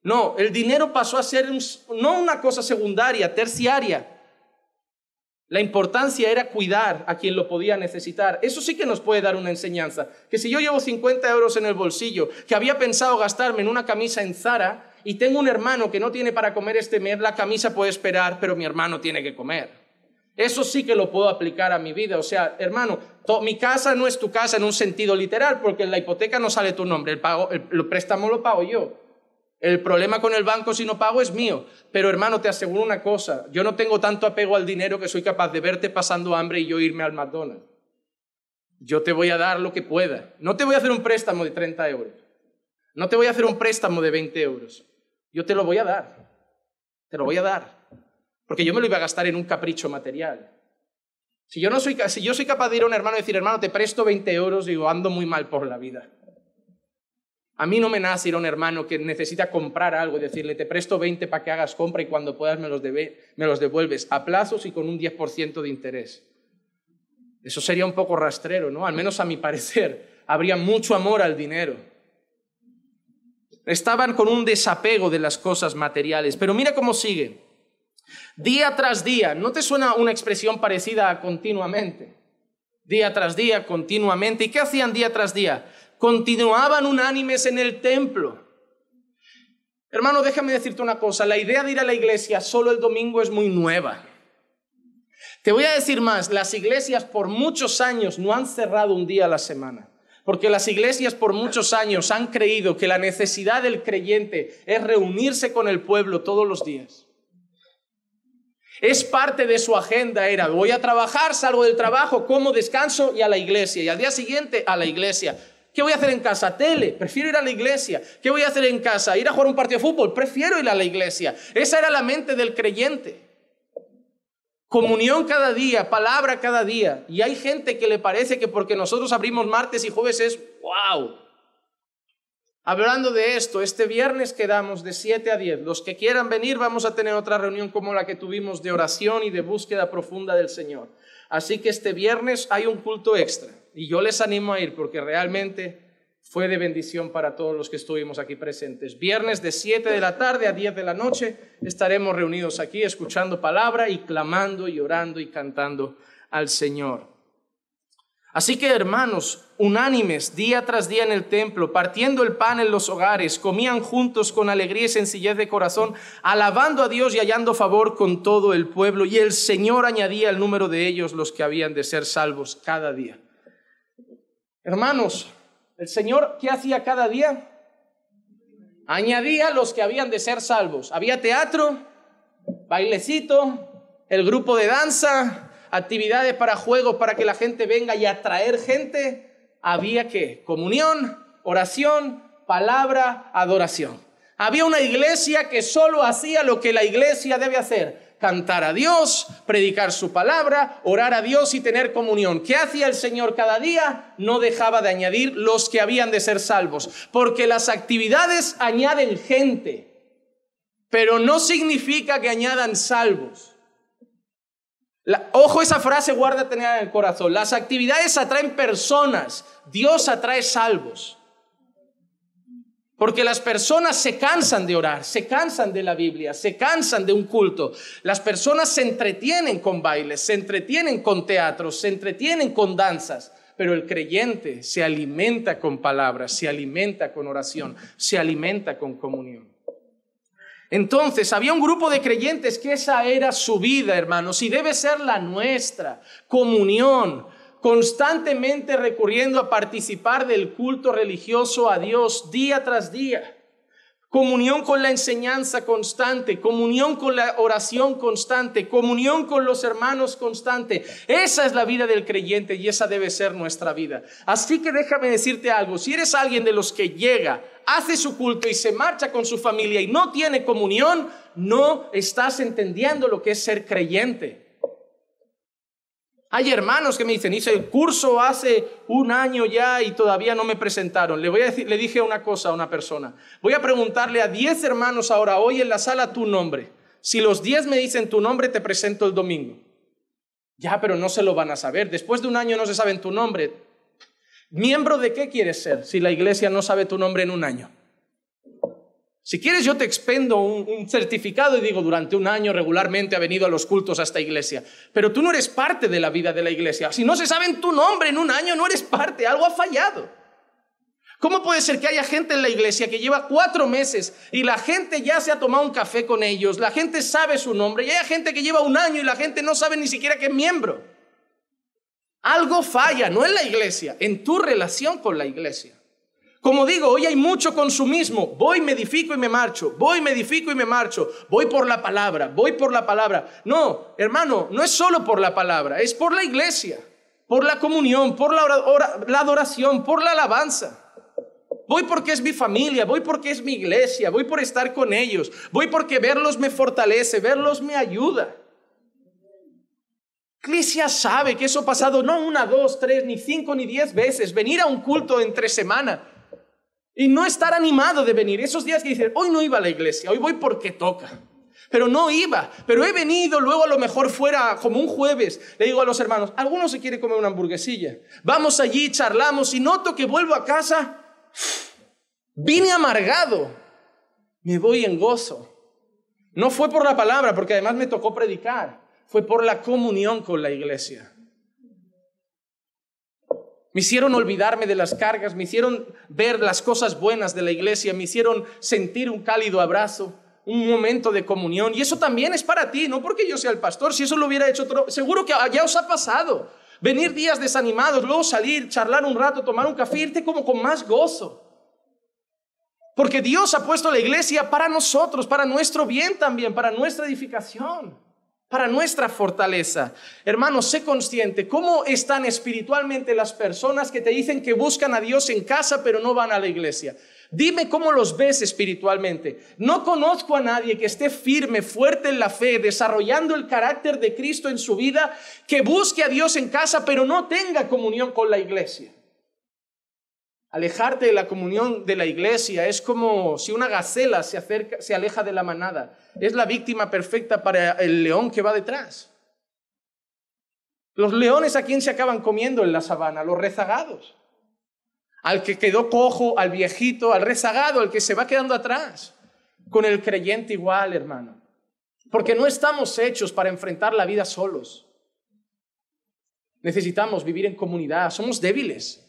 No, el dinero pasó a ser no una cosa secundaria, terciaria. La importancia era cuidar a quien lo podía necesitar. Eso sí que nos puede dar una enseñanza. Que si yo llevo 50 euros en el bolsillo, que había pensado gastarme en una camisa en Zara, y tengo un hermano que no tiene para comer este mes, la camisa puede esperar, pero mi hermano tiene que comer. Eso sí que lo puedo aplicar a mi vida. O sea, hermano, mi casa no es tu casa en un sentido literal, porque en la hipoteca no sale tu nombre, el, pago, el préstamo lo pago yo. El problema con el banco si no pago es mío. Pero hermano, te aseguro una cosa, yo no tengo tanto apego al dinero que soy capaz de verte pasando hambre y yo irme al McDonald's. Yo te voy a dar lo que pueda. No te voy a hacer un préstamo de 30 euros. No te voy a hacer un préstamo de 20 euros. Yo te lo voy a dar. Te lo voy a dar porque yo me lo iba a gastar en un capricho material. Si yo, no soy, si yo soy capaz de ir a un hermano y decir, hermano, te presto 20 euros, digo, ando muy mal por la vida. A mí no me nace ir a un hermano que necesita comprar algo y decirle, te presto 20 para que hagas compra y cuando puedas me los, me los devuelves a plazos y con un 10% de interés. Eso sería un poco rastrero, ¿no? Al menos a mi parecer, habría mucho amor al dinero. Estaban con un desapego de las cosas materiales, pero mira cómo sigue. Día tras día, ¿no te suena una expresión parecida a continuamente? Día tras día, continuamente. ¿Y qué hacían día tras día? Continuaban unánimes en el templo. Hermano, déjame decirte una cosa, la idea de ir a la iglesia solo el domingo es muy nueva. Te voy a decir más, las iglesias por muchos años no han cerrado un día a la semana, porque las iglesias por muchos años han creído que la necesidad del creyente es reunirse con el pueblo todos los días. Es parte de su agenda, era voy a trabajar, salgo del trabajo, como descanso y a la iglesia. Y al día siguiente a la iglesia. ¿Qué voy a hacer en casa? Tele, prefiero ir a la iglesia. ¿Qué voy a hacer en casa? Ir a jugar un partido de fútbol, prefiero ir a la iglesia. Esa era la mente del creyente. Comunión cada día, palabra cada día. Y hay gente que le parece que porque nosotros abrimos martes y jueves es, wow, Hablando de esto, este viernes quedamos de 7 a 10. Los que quieran venir, vamos a tener otra reunión como la que tuvimos de oración y de búsqueda profunda del Señor. Así que este viernes hay un culto extra y yo les animo a ir porque realmente fue de bendición para todos los que estuvimos aquí presentes. Viernes de 7 de la tarde a 10 de la noche estaremos reunidos aquí escuchando palabra y clamando y orando y cantando al Señor. Así que hermanos, unánimes, día tras día en el templo, partiendo el pan en los hogares, comían juntos con alegría y sencillez de corazón, alabando a Dios y hallando favor con todo el pueblo. Y el Señor añadía el número de ellos los que habían de ser salvos cada día. Hermanos, el Señor, ¿qué hacía cada día? Añadía los que habían de ser salvos. Había teatro, bailecito, el grupo de danza, actividades para juegos, para que la gente venga y atraer gente, había que comunión, oración, palabra, adoración. Había una iglesia que solo hacía lo que la iglesia debe hacer, cantar a Dios, predicar su palabra, orar a Dios y tener comunión. ¿Qué hacía el Señor cada día? No dejaba de añadir los que habían de ser salvos, porque las actividades añaden gente, pero no significa que añadan salvos ojo, esa frase guarda en el corazón. Las actividades atraen personas, Dios atrae salvos. Porque las personas se cansan de orar, se cansan de la Biblia, se cansan de un culto. Las personas se entretienen con bailes, se entretienen con teatros, se entretienen con danzas. Pero el creyente se alimenta con palabras, se alimenta con oración, se alimenta con comunión. Entonces, había un grupo de creyentes que esa era su vida, hermanos, y debe ser la nuestra, comunión, constantemente recurriendo a participar del culto religioso a Dios día tras día comunión con la enseñanza constante, comunión con la oración constante, comunión con los hermanos constante. Esa es la vida del creyente y esa debe ser nuestra vida. Así que déjame decirte algo, si eres alguien de los que llega, hace su culto y se marcha con su familia y no tiene comunión, no estás entendiendo lo que es ser creyente. Hay hermanos que me dicen, hice el curso hace un año ya y todavía no me presentaron. Le, voy a decir, le dije una cosa a una persona. Voy a preguntarle a 10 hermanos ahora, hoy en la sala, tu nombre. Si los 10 me dicen tu nombre, te presento el domingo. Ya, pero no se lo van a saber. Después de un año no se saben tu nombre. ¿Miembro de qué quieres ser si la iglesia no sabe tu nombre en un año? Si quieres, yo te expendo un, certificado y digo, durante un año regularmente ha venido a los cultos a esta iglesia, pero tú no eres parte de la vida de la iglesia. Si no se sabe tu nombre en un año, no eres parte, algo ha fallado. ¿Cómo puede ser que haya gente en la iglesia que lleva cuatro meses y la gente ya se ha tomado un café con ellos, la gente sabe su nombre, y hay gente que lleva un año y la gente no sabe ni siquiera que es miembro? Algo falla, no en la iglesia, en tu relación con la iglesia. Como digo, hoy hay mucho consumismo. Voy, me edifico y me marcho. Voy, me edifico y me marcho. Voy por la palabra, voy por la palabra. No, hermano, no es solo por la palabra, es por la iglesia, por la comunión, por la, adoración, por la alabanza. Voy porque es mi familia, voy porque es mi iglesia, voy por estar con ellos, voy porque verlos me fortalece, verlos me ayuda. Iglesia sabe que eso ha pasado no una, dos, tres, ni cinco, ni diez veces. Venir a un culto entre semana y no estar animado de venir. Esos días que dicen, hoy no iba a la iglesia, hoy voy porque toca. Pero no iba, pero he venido, luego a lo mejor fuera como un jueves. Le digo a los hermanos, algunos se quiere comer una hamburguesilla. Vamos allí, charlamos y noto que vuelvo a casa. Vine amargado, me voy en gozo. No fue por la palabra, porque además me tocó predicar, fue por la comunión con la iglesia. Me hicieron olvidarme de las cargas, me hicieron ver las cosas buenas de la iglesia, me hicieron sentir un cálido abrazo, un momento de comunión. Y eso también es para ti, no porque yo sea el pastor, si eso lo hubiera hecho otro, seguro que ya os ha pasado. Venir días desanimados, luego salir, charlar un rato, tomar un café, irte como con más gozo. Porque Dios ha puesto la iglesia para nosotros, para nuestro bien también, para nuestra edificación para nuestra fortaleza. Hermanos, sé consciente cómo están espiritualmente las personas que te dicen que buscan a Dios en casa pero no van a la iglesia. Dime cómo los ves espiritualmente. No conozco a nadie que esté firme, fuerte en la fe, desarrollando el carácter de Cristo en su vida, que busque a Dios en casa pero no tenga comunión con la iglesia. Alejarte de la comunión de la iglesia es como si una gacela se, acerca, se aleja de la manada. Es la víctima perfecta para el león que va detrás. Los leones a quién se acaban comiendo en la sabana, los rezagados. Al que quedó cojo, al viejito, al rezagado, al que se va quedando atrás. Con el creyente igual, hermano. Porque no estamos hechos para enfrentar la vida solos. Necesitamos vivir en comunidad. Somos débiles.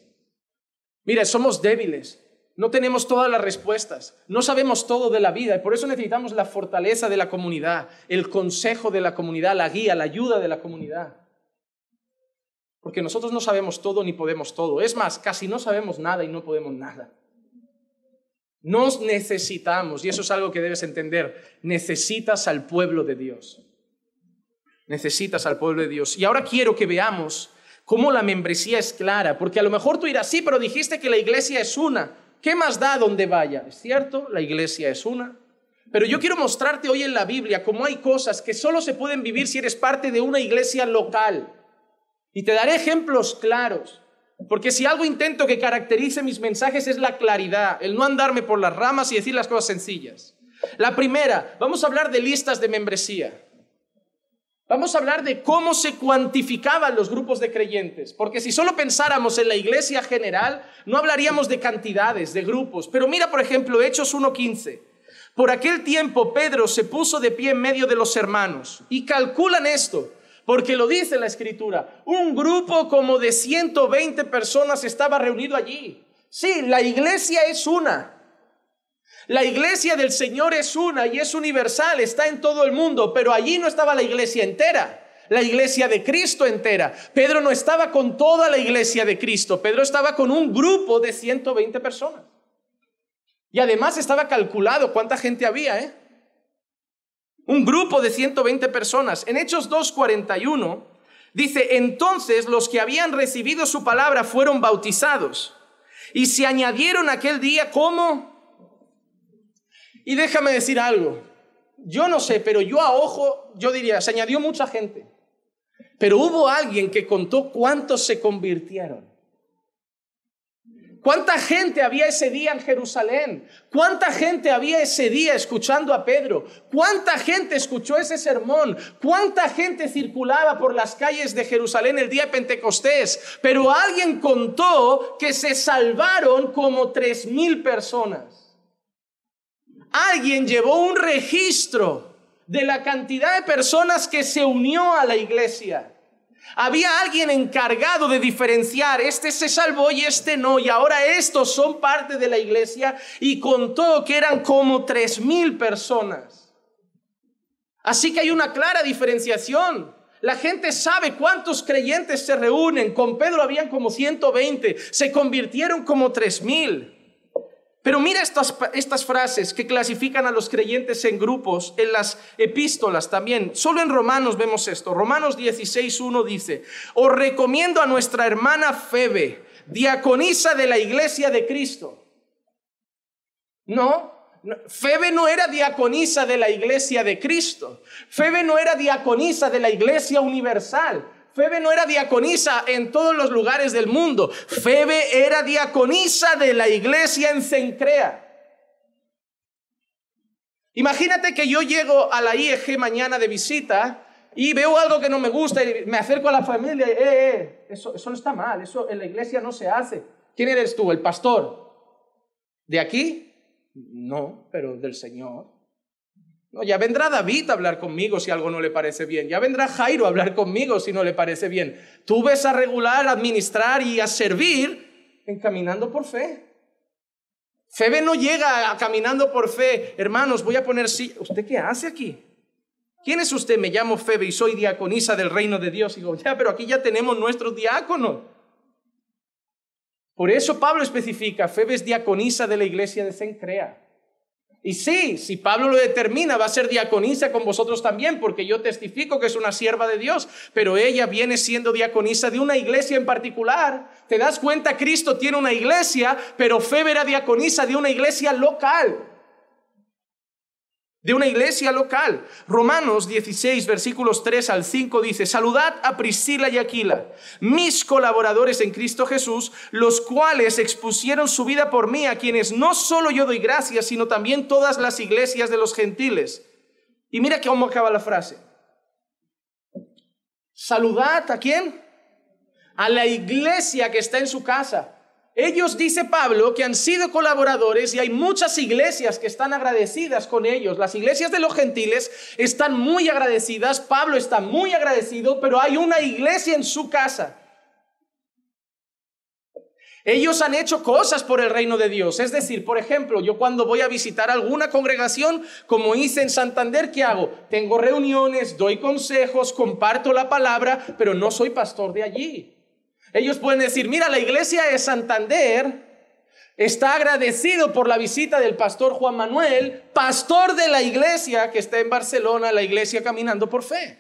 Mira, somos débiles, no tenemos todas las respuestas, no sabemos todo de la vida y por eso necesitamos la fortaleza de la comunidad, el consejo de la comunidad, la guía, la ayuda de la comunidad. Porque nosotros no sabemos todo ni podemos todo. Es más, casi no sabemos nada y no podemos nada. Nos necesitamos, y eso es algo que debes entender, necesitas al pueblo de Dios. Necesitas al pueblo de Dios. Y ahora quiero que veamos cómo la membresía es clara, porque a lo mejor tú irás, sí, pero dijiste que la iglesia es una. ¿Qué más da donde vaya? Es cierto, la iglesia es una. Pero yo quiero mostrarte hoy en la Biblia cómo hay cosas que solo se pueden vivir si eres parte de una iglesia local. Y te daré ejemplos claros. Porque si algo intento que caracterice mis mensajes es la claridad, el no andarme por las ramas y decir las cosas sencillas. La primera, vamos a hablar de listas de membresía. Vamos a hablar de cómo se cuantificaban los grupos de creyentes, porque si solo pensáramos en la iglesia general, no hablaríamos de cantidades, de grupos. Pero mira, por ejemplo, Hechos 1.15. Por aquel tiempo Pedro se puso de pie en medio de los hermanos y calculan esto, porque lo dice la escritura. Un grupo como de 120 personas estaba reunido allí. Sí, la iglesia es una, la iglesia del Señor es una y es universal, está en todo el mundo, pero allí no estaba la iglesia entera la iglesia de Cristo entera. Pedro no estaba con toda la iglesia de Cristo, Pedro estaba con un grupo de 120 personas. Y además estaba calculado cuánta gente había, ¿eh? Un grupo de 120 personas. En Hechos 2.41 dice, entonces los que habían recibido su palabra fueron bautizados y se añadieron aquel día como y déjame decir algo. Yo no sé, pero yo a ojo, yo diría, se añadió mucha gente. Pero hubo alguien que contó cuántos se convirtieron. ¿Cuánta gente había ese día en Jerusalén? ¿Cuánta gente había ese día escuchando a Pedro? ¿Cuánta gente escuchó ese sermón? ¿Cuánta gente circulaba por las calles de Jerusalén el día de Pentecostés? Pero alguien contó que se salvaron como tres mil personas alguien llevó un registro de la cantidad de personas que se unió a la iglesia. Había alguien encargado de diferenciar, este se salvó y este no, y ahora estos son parte de la iglesia y contó que eran como tres mil personas. Así que hay una clara diferenciación. La gente sabe cuántos creyentes se reúnen. Con Pedro habían como 120, se convirtieron como tres mil. Pero mira estas, frases que clasifican a los creyentes en grupos, en las epístolas también. Solo en Romanos vemos esto. Romanos 16.1 dice, os recomiendo a nuestra hermana Febe, diaconisa de la iglesia de Cristo. No, Febe no era diaconisa de la iglesia de Cristo. Febe no era diaconisa de la iglesia universal. Febe no era diaconisa en todos los lugares del mundo. Febe era diaconisa de la iglesia en Cencrea. Imagínate que yo llego a la IEG mañana de visita y veo algo que no me gusta y me acerco a la familia y, eh, eh, eso, eso no está mal, eso en la iglesia no se hace. ¿Quién eres tú? ¿El pastor? ¿De aquí? No, pero del Señor ya vendrá David a hablar conmigo si algo no le parece bien. Ya vendrá Jairo a hablar conmigo si no le parece bien. Tú ves a regular, administrar y a servir encaminando por fe. Febe no llega a caminando por fe. Hermanos, voy a poner sí. ¿Usted qué hace aquí? ¿Quién es usted? Me llamo Febe y soy diaconisa del reino de Dios. Y digo, ya, pero aquí ya tenemos nuestro diácono. Por eso Pablo especifica, Febe es diaconisa de la iglesia de Cencrea. Y sí, si Pablo lo determina, va a ser diaconisa con vosotros también, porque yo testifico que es una sierva de Dios, pero ella viene siendo diaconisa de una iglesia en particular. ¿Te das cuenta? Cristo tiene una iglesia, pero Febe era diaconisa de una iglesia local de una iglesia local. Romanos 16, versículos 3 al 5 dice, saludad a Priscila y Aquila, mis colaboradores en Cristo Jesús, los cuales expusieron su vida por mí, a quienes no solo yo doy gracias, sino también todas las iglesias de los gentiles. Y mira cómo acaba la frase. Saludad a quién? A la iglesia que está en su casa. Ellos, dice Pablo, que han sido colaboradores y hay muchas iglesias que están agradecidas con ellos. Las iglesias de los gentiles están muy agradecidas, Pablo está muy agradecido, pero hay una iglesia en su casa. Ellos han hecho cosas por el reino de Dios. Es decir, por ejemplo, yo cuando voy a visitar alguna congregación, como hice en Santander, ¿qué hago? Tengo reuniones, doy consejos, comparto la palabra, pero no soy pastor de allí. Ellos pueden decir, mira, la iglesia de Santander está agradecido por la visita del pastor Juan Manuel, pastor de la iglesia que está en Barcelona, la iglesia caminando por fe.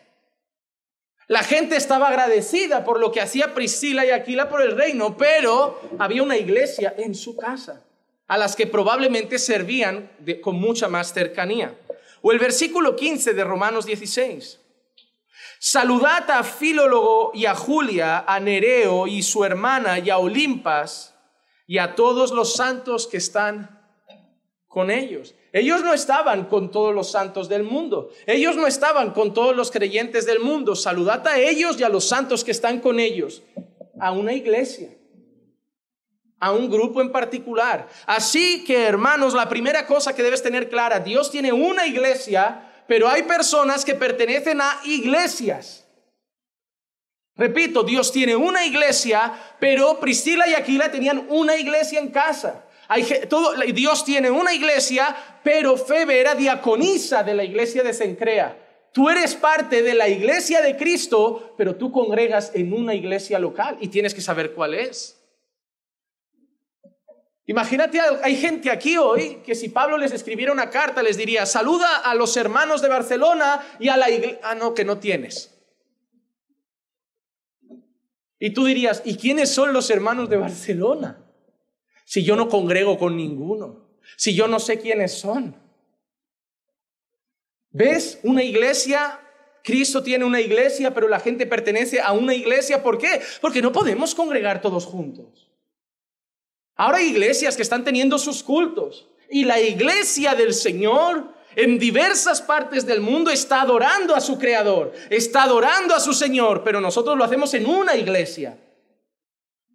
La gente estaba agradecida por lo que hacía Priscila y Aquila por el reino, pero había una iglesia en su casa, a las que probablemente servían con mucha más cercanía. O el versículo 15 de Romanos 16. Saludad a Filólogo y a Julia, a Nereo y su hermana y a Olimpas y a todos los santos que están con ellos. Ellos no estaban con todos los santos del mundo. Ellos no estaban con todos los creyentes del mundo. Saludad a ellos y a los santos que están con ellos. A una iglesia. A un grupo en particular. Así que, hermanos, la primera cosa que debes tener clara, Dios tiene una iglesia pero hay personas que pertenecen a iglesias. Repito, Dios tiene una iglesia, pero Priscila y Aquila tenían una iglesia en casa. Dios tiene una iglesia, pero Febe era diaconisa de la iglesia de Sencrea. Tú eres parte de la iglesia de Cristo, pero tú congregas en una iglesia local y tienes que saber cuál es. Imagínate, hay gente aquí hoy que si Pablo les escribiera una carta les diría, saluda a los hermanos de Barcelona y a la iglesia... Ah, no, que no tienes. Y tú dirías, ¿y quiénes son los hermanos de Barcelona? Si yo no congrego con ninguno, si yo no sé quiénes son. ¿Ves? Una iglesia, Cristo tiene una iglesia, pero la gente pertenece a una iglesia. ¿Por qué? Porque no podemos congregar todos juntos. Ahora hay iglesias que están teniendo sus cultos y la iglesia del Señor en diversas partes del mundo está adorando a su Creador, está adorando a su Señor, pero nosotros lo hacemos en una iglesia.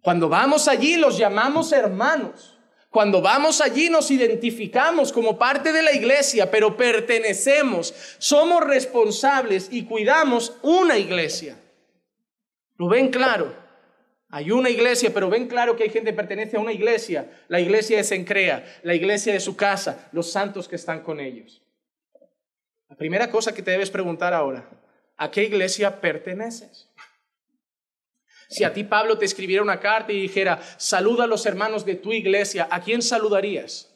Cuando vamos allí los llamamos hermanos. Cuando vamos allí nos identificamos como parte de la iglesia, pero pertenecemos, somos responsables y cuidamos una iglesia. ¿Lo ven claro? Hay una iglesia, pero ven claro que hay gente que pertenece a una iglesia. La iglesia de Sencrea, la iglesia de su casa, los santos que están con ellos. La primera cosa que te debes preguntar ahora, ¿a qué iglesia perteneces? Si a ti Pablo te escribiera una carta y dijera, saluda a los hermanos de tu iglesia, ¿a quién saludarías?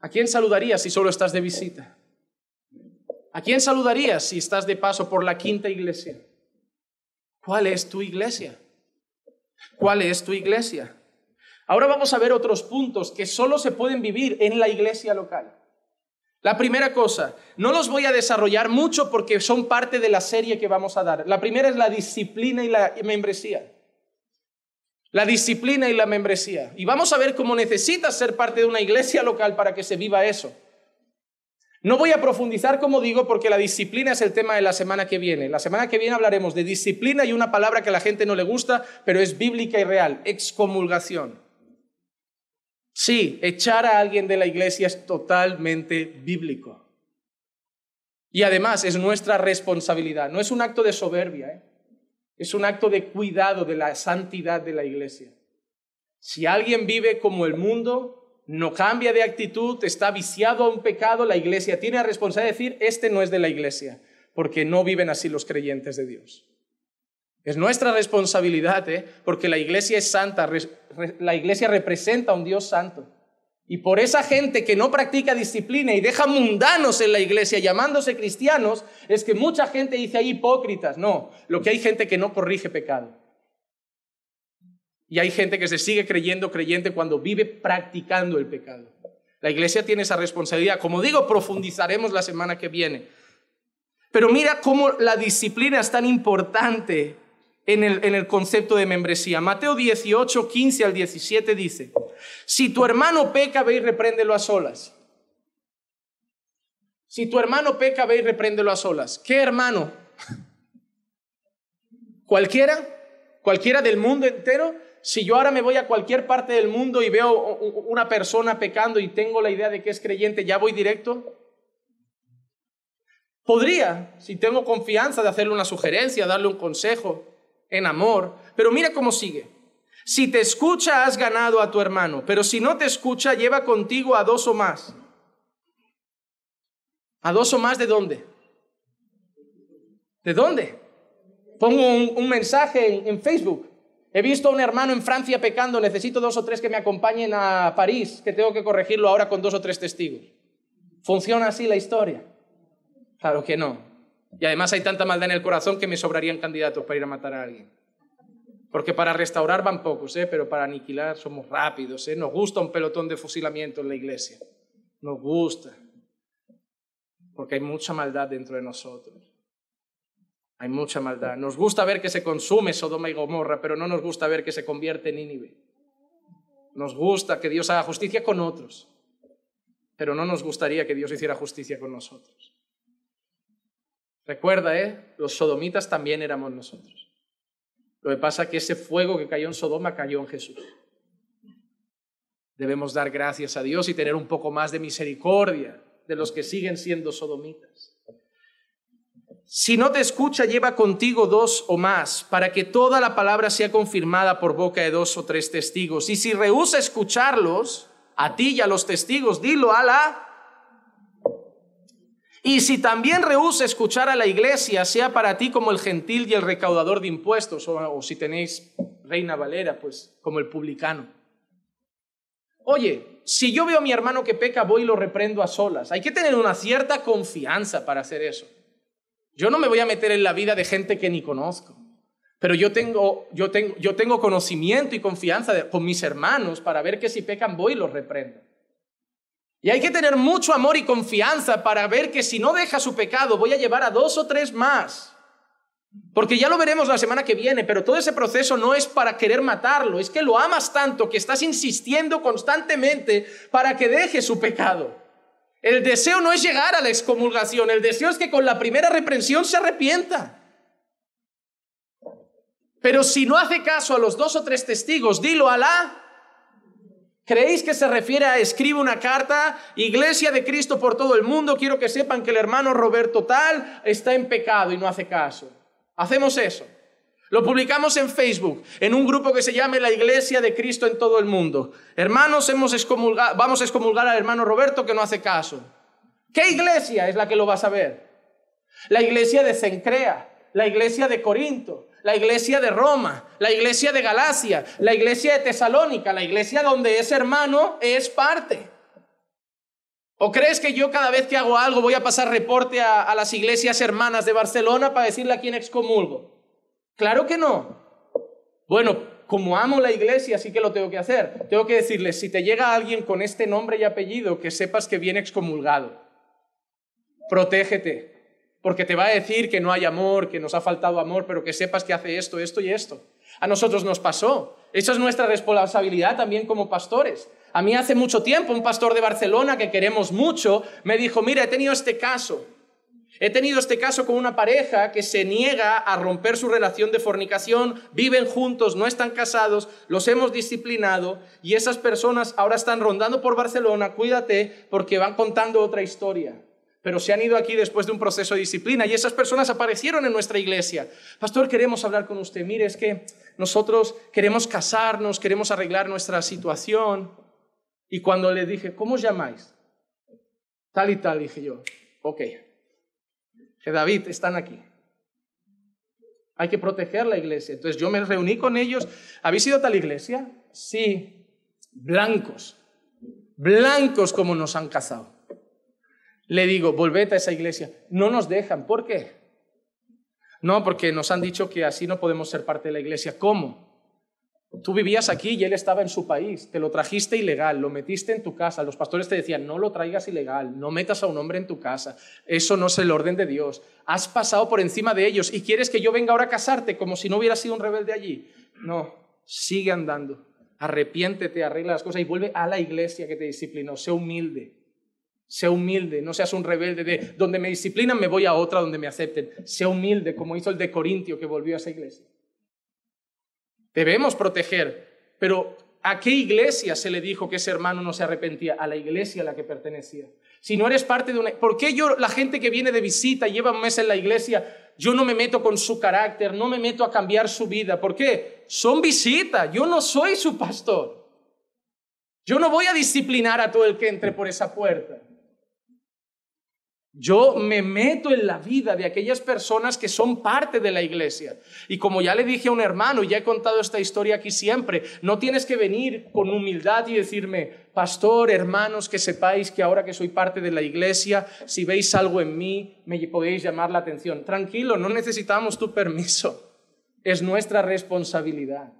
¿A quién saludarías si solo estás de visita? ¿A quién saludarías si estás de paso por la quinta iglesia? ¿Cuál es tu iglesia? ¿Cuál es tu iglesia? Ahora vamos a ver otros puntos que solo se pueden vivir en la iglesia local. La primera cosa, no los voy a desarrollar mucho porque son parte de la serie que vamos a dar. La primera es la disciplina y la membresía. La disciplina y la membresía. Y vamos a ver cómo necesitas ser parte de una iglesia local para que se viva eso. No voy a profundizar, como digo, porque la disciplina es el tema de la semana que viene. La semana que viene hablaremos de disciplina y una palabra que a la gente no le gusta, pero es bíblica y real, excomulgación. Sí, echar a alguien de la iglesia es totalmente bíblico. Y además es nuestra responsabilidad, no es un acto de soberbia, ¿eh? es un acto de cuidado de la santidad de la iglesia. Si alguien vive como el mundo, no cambia de actitud, está viciado a un pecado, la iglesia tiene la responsabilidad de decir, este no es de la iglesia, porque no viven así los creyentes de Dios. Es nuestra responsabilidad, ¿eh? porque la iglesia es santa, la iglesia representa a un Dios santo. Y por esa gente que no practica disciplina y deja mundanos en la iglesia llamándose cristianos, es que mucha gente dice hay hipócritas. No, lo que hay gente que no corrige pecado. Y hay gente que se sigue creyendo creyente cuando vive practicando el pecado. La iglesia tiene esa responsabilidad. Como digo, profundizaremos la semana que viene. Pero mira cómo la disciplina es tan importante en el, en el, concepto de membresía. Mateo 18, 15 al 17 dice, si tu hermano peca, ve y repréndelo a solas. Si tu hermano peca, ve y repréndelo a solas. ¿Qué hermano? ¿Cualquiera? ¿Cualquiera del mundo entero? Si yo ahora me voy a cualquier parte del mundo y veo una persona pecando y tengo la idea de que es creyente, ¿ya voy directo? Podría, si tengo confianza de hacerle una sugerencia, darle un consejo en amor, pero mira cómo sigue. Si te escucha, has ganado a tu hermano, pero si no te escucha, lleva contigo a dos o más. ¿A dos o más de dónde? ¿De dónde? Pongo un, mensaje en, Facebook. He visto a un hermano en Francia pecando, necesito dos o tres que me acompañen a París, que tengo que corregirlo ahora con dos o tres testigos. ¿Funciona así la historia? Claro que no. Y además hay tanta maldad en el corazón que me sobrarían candidatos para ir a matar a alguien. Porque para restaurar van pocos, ¿eh? pero para aniquilar somos rápidos. ¿eh? Nos gusta un pelotón de fusilamiento en la iglesia. Nos gusta. Porque hay mucha maldad dentro de nosotros. Hay mucha maldad. Nos gusta ver que se consume Sodoma y Gomorra, pero no nos gusta ver que se convierte en Nínive. Nos gusta que Dios haga justicia con otros, pero no nos gustaría que Dios hiciera justicia con nosotros. Recuerda, ¿eh? Los sodomitas también éramos nosotros. Lo que pasa es que ese fuego que cayó en Sodoma cayó en Jesús. Debemos dar gracias a Dios y tener un poco más de misericordia de los que siguen siendo sodomitas. Si no te escucha, lleva contigo dos o más, para que toda la palabra sea confirmada por boca de dos o tres testigos. Y si rehúsa escucharlos, a ti y a los testigos, dilo a la... Y si también rehúsa escuchar a la iglesia, sea para ti como el gentil y el recaudador de impuestos, o si tenéis reina Valera, pues como el publicano. Oye, si yo veo a mi hermano que peca, voy y lo reprendo a solas. Hay que tener una cierta confianza para hacer eso. Yo no me voy a meter en la vida de gente que ni conozco. Pero yo tengo, yo tengo, yo tengo conocimiento y confianza con mis hermanos para ver que si pecan voy y los reprendo. Y hay que tener mucho amor y confianza para ver que si no deja su pecado voy a llevar a dos o tres más. Porque ya lo veremos la semana que viene, pero todo ese proceso no es para querer matarlo, es que lo amas tanto que estás insistiendo constantemente para que deje su pecado. El deseo no es llegar a la excomulgación, el deseo es que con la primera reprensión se arrepienta. Pero si no hace caso a los dos o tres testigos, dilo a la... ¿Creéis que se refiere a escribo una carta? Iglesia de Cristo por todo el mundo, quiero que sepan que el hermano Roberto tal está en pecado y no hace caso. Hacemos eso. Lo publicamos en Facebook, en un grupo que se llama La Iglesia de Cristo en todo el mundo. Hermanos, vamos a excomulgar al hermano Roberto que no hace caso. ¿Qué iglesia es la que lo va a saber? La iglesia de Cencrea, la iglesia de Corinto, la iglesia de Roma, la iglesia de Galacia, la iglesia de Tesalónica, la iglesia donde ese hermano es parte. ¿O crees que yo cada vez que hago algo voy a pasar reporte a, a las iglesias hermanas de Barcelona para decirle a quién excomulgo? Claro que no. Bueno, como amo la iglesia, así que lo tengo que hacer. Tengo que decirle, si te llega alguien con este nombre y apellido, que sepas que viene excomulgado. Protégete, porque te va a decir que no hay amor, que nos ha faltado amor, pero que sepas que hace esto, esto y esto. A nosotros nos pasó. Esa es nuestra responsabilidad también como pastores. A mí hace mucho tiempo un pastor de Barcelona que queremos mucho me dijo, mira, he tenido este caso. He tenido este caso con una pareja que se niega a romper su relación de fornicación, viven juntos, no están casados, los hemos disciplinado y esas personas ahora están rondando por Barcelona, cuídate, porque van contando otra historia. Pero se han ido aquí después de un proceso de disciplina y esas personas aparecieron en nuestra iglesia. Pastor, queremos hablar con usted. Mire, es que nosotros queremos casarnos, queremos arreglar nuestra situación. Y cuando le dije, ¿cómo os llamáis? Tal y tal, dije yo, ok David están aquí. Hay que proteger la iglesia. Entonces yo me reuní con ellos. ¿Habéis ido a tal iglesia? Sí, blancos, blancos como nos han cazado. Le digo, volvete a esa iglesia. No nos dejan. ¿Por qué? No, porque nos han dicho que así no podemos ser parte de la iglesia. ¿Cómo? Tú vivías aquí y él estaba en su país, te lo trajiste ilegal, lo metiste en tu casa, los pastores te decían, no lo traigas ilegal, no metas a un hombre en tu casa, eso no es el orden de Dios, has pasado por encima de ellos y quieres que yo venga ahora a casarte como si no hubiera sido un rebelde allí. No, sigue andando, arrepiéntete, arregla las cosas y vuelve a la iglesia que te disciplinó, sé humilde, sé humilde, no seas un rebelde de donde me disciplinan me voy a otra donde me acepten, sé humilde como hizo el de Corintio que volvió a esa iglesia. Debemos proteger, pero ¿a qué iglesia se le dijo que ese hermano no se arrepentía? A la iglesia a la que pertenecía. Si no eres parte de una... ¿Por qué yo, la gente que viene de visita, lleva un mes en la iglesia, yo no me meto con su carácter, no me meto a cambiar su vida? ¿Por qué? Son visita, yo no soy su pastor. Yo no voy a disciplinar a todo el que entre por esa puerta. Yo me meto en la vida de aquellas personas que son parte de la iglesia. Y como ya le dije a un hermano, y ya he contado esta historia aquí siempre, no tienes que venir con humildad y decirme, pastor, hermanos, que sepáis que ahora que soy parte de la iglesia, si veis algo en mí, me podéis llamar la atención. Tranquilo, no necesitamos tu permiso. Es nuestra responsabilidad.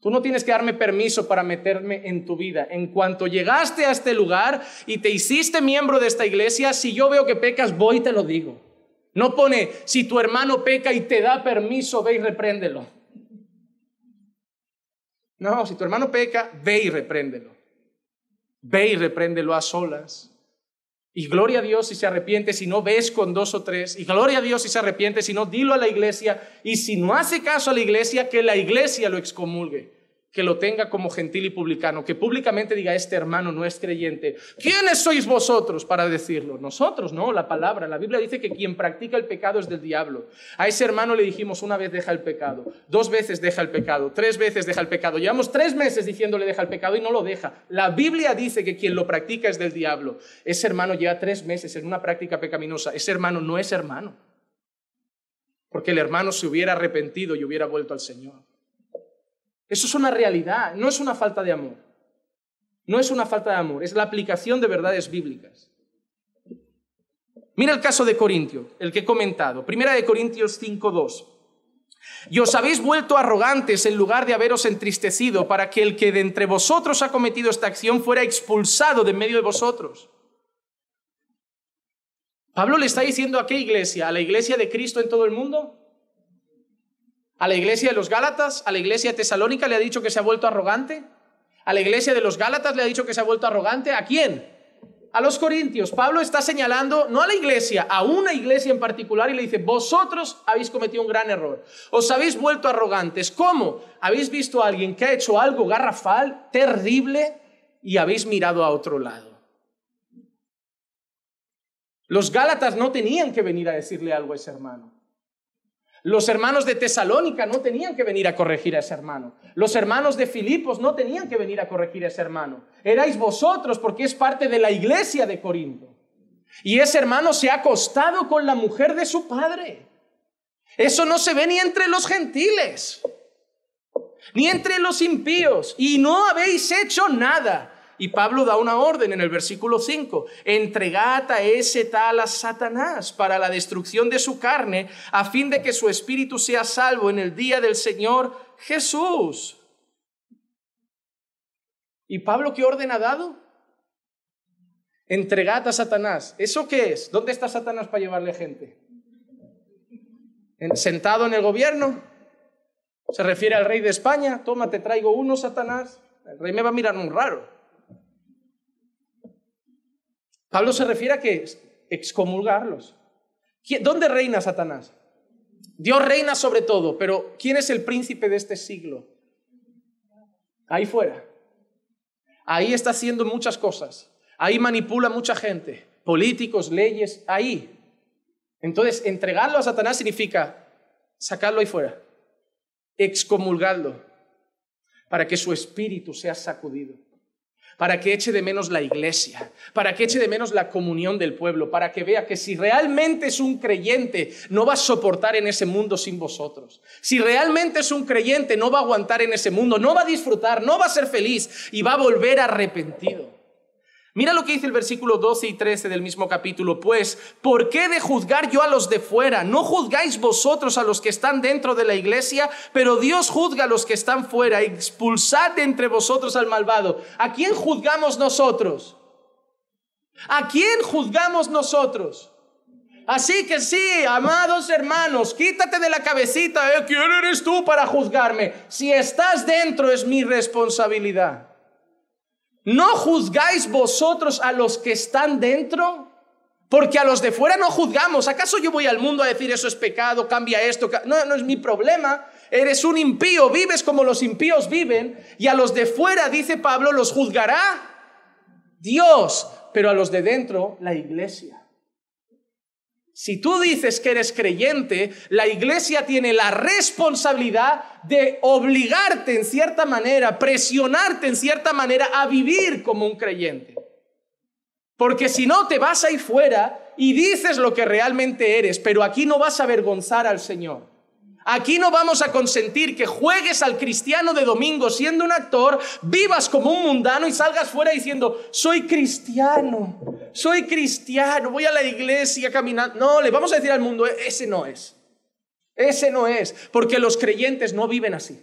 Tú no tienes que darme permiso para meterme en tu vida. En cuanto llegaste a este lugar y te hiciste miembro de esta iglesia, si yo veo que pecas, voy y te lo digo. No pone, si tu hermano peca y te da permiso, ve y repréndelo. No, si tu hermano peca, ve y repréndelo. Ve y repréndelo a solas. Y gloria a Dios si se arrepiente, si no ves con dos o tres. Y gloria a Dios si se arrepiente, si no dilo a la iglesia. Y si no hace caso a la iglesia, que la iglesia lo excomulgue que lo tenga como gentil y publicano, que públicamente diga, este hermano no es creyente. ¿Quiénes sois vosotros para decirlo? Nosotros, no, la palabra. La Biblia dice que quien practica el pecado es del diablo. A ese hermano le dijimos, una vez deja el pecado, dos veces deja el pecado, tres veces deja el pecado. Llevamos tres meses diciéndole deja el pecado y no lo deja. La Biblia dice que quien lo practica es del diablo. Ese hermano lleva tres meses en una práctica pecaminosa. Ese hermano no es hermano. Porque el hermano se hubiera arrepentido y hubiera vuelto al Señor. Eso es una realidad, no es una falta de amor. No es una falta de amor, es la aplicación de verdades bíblicas. Mira el caso de Corintio, el que he comentado. Primera de Corintios 5.2. Y os habéis vuelto arrogantes en lugar de haberos entristecido para que el que de entre vosotros ha cometido esta acción fuera expulsado de medio de vosotros. Pablo le está diciendo a qué iglesia, a la iglesia de Cristo en todo el mundo, a la iglesia de los Gálatas, a la iglesia de tesalónica le ha dicho que se ha vuelto arrogante. A la iglesia de los Gálatas le ha dicho que se ha vuelto arrogante. ¿A quién? A los corintios. Pablo está señalando no a la iglesia, a una iglesia en particular y le dice, vosotros habéis cometido un gran error. Os habéis vuelto arrogantes. ¿Cómo? Habéis visto a alguien que ha hecho algo garrafal, terrible, y habéis mirado a otro lado. Los Gálatas no tenían que venir a decirle algo a ese hermano. Los hermanos de Tesalónica no tenían que venir a corregir a ese hermano. Los hermanos de Filipos no tenían que venir a corregir a ese hermano. Erais vosotros porque es parte de la iglesia de Corinto. Y ese hermano se ha acostado con la mujer de su padre. Eso no se ve ni entre los gentiles, ni entre los impíos. Y no habéis hecho nada. Y Pablo da una orden en el versículo 5, entregad a ese tal a Satanás para la destrucción de su carne, a fin de que su espíritu sea salvo en el día del Señor Jesús. ¿Y Pablo qué orden ha dado? Entregad a Satanás. ¿Eso qué es? ¿Dónde está Satanás para llevarle gente? ¿Sentado en el gobierno? ¿Se refiere al rey de España? Toma, te traigo uno, Satanás. El rey me va a mirar un raro. Pablo se refiere a que excomulgarlos. ¿Dónde reina Satanás? Dios reina sobre todo, pero ¿quién es el príncipe de este siglo? Ahí fuera. Ahí está haciendo muchas cosas. Ahí manipula mucha gente, políticos, leyes, ahí. Entonces, entregarlo a Satanás significa sacarlo ahí fuera, excomulgarlo, para que su espíritu sea sacudido para que eche de menos la iglesia, para que eche de menos la comunión del pueblo, para que vea que si realmente es un creyente, no va a soportar en ese mundo sin vosotros. Si realmente es un creyente, no va a aguantar en ese mundo, no va a disfrutar, no va a ser feliz y va a volver arrepentido. Mira lo que dice el versículo 12 y 13 del mismo capítulo. Pues, ¿por qué de juzgar yo a los de fuera? No juzgáis vosotros a los que están dentro de la iglesia, pero Dios juzga a los que están fuera. Expulsad entre vosotros al malvado. ¿A quién juzgamos nosotros? ¿A quién juzgamos nosotros? Así que sí, amados hermanos, quítate de la cabecita. ¿eh? ¿Quién eres tú para juzgarme? Si estás dentro es mi responsabilidad. ¿No juzgáis vosotros a los que están dentro? Porque a los de fuera no juzgamos. ¿Acaso yo voy al mundo a decir eso es pecado, cambia esto? No, no es mi problema. Eres un impío, vives como los impíos viven. Y a los de fuera, dice Pablo, los juzgará Dios. Pero a los de dentro, la iglesia. Si tú dices que eres creyente, la iglesia tiene la responsabilidad de obligarte en cierta manera, presionarte en cierta manera a vivir como un creyente. Porque si no, te vas ahí fuera y dices lo que realmente eres, pero aquí no vas a avergonzar al Señor. Aquí no vamos a consentir que juegues al cristiano de domingo siendo un actor, vivas como un mundano y salgas fuera diciendo, soy cristiano, soy cristiano, voy a la iglesia caminando. No, le vamos a decir al mundo, e-, ese no es. Ese no es, porque los creyentes no viven así.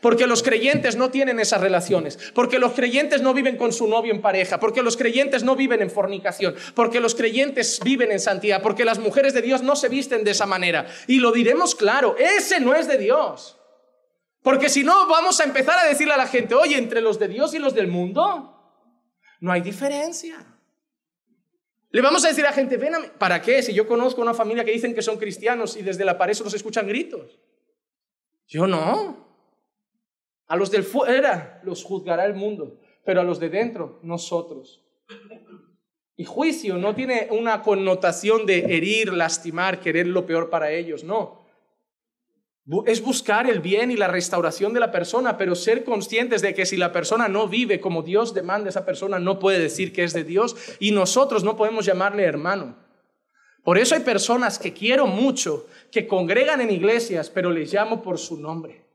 Porque los creyentes no tienen esas relaciones, porque los creyentes no viven con su novio en pareja, porque los creyentes no viven en fornicación, porque los creyentes viven en santidad, porque las mujeres de Dios no se visten de esa manera. Y lo diremos claro, ese no es de Dios. Porque si no, vamos a empezar a decirle a la gente, oye, entre los de Dios y los del mundo, no hay diferencia. Le vamos a decir a la gente, ven a mí. ¿para qué? Si yo conozco una familia que dicen que son cristianos y desde la pared se se escuchan gritos. Yo no. A los del fuera los juzgará el mundo, pero a los de dentro nosotros. Y juicio no tiene una connotación de herir, lastimar, querer lo peor para ellos, no. Es buscar el bien y la restauración de la persona, pero ser conscientes de que si la persona no vive como Dios demanda, esa persona no puede decir que es de Dios y nosotros no podemos llamarle hermano. Por eso hay personas que quiero mucho, que congregan en iglesias, pero les llamo por su nombre.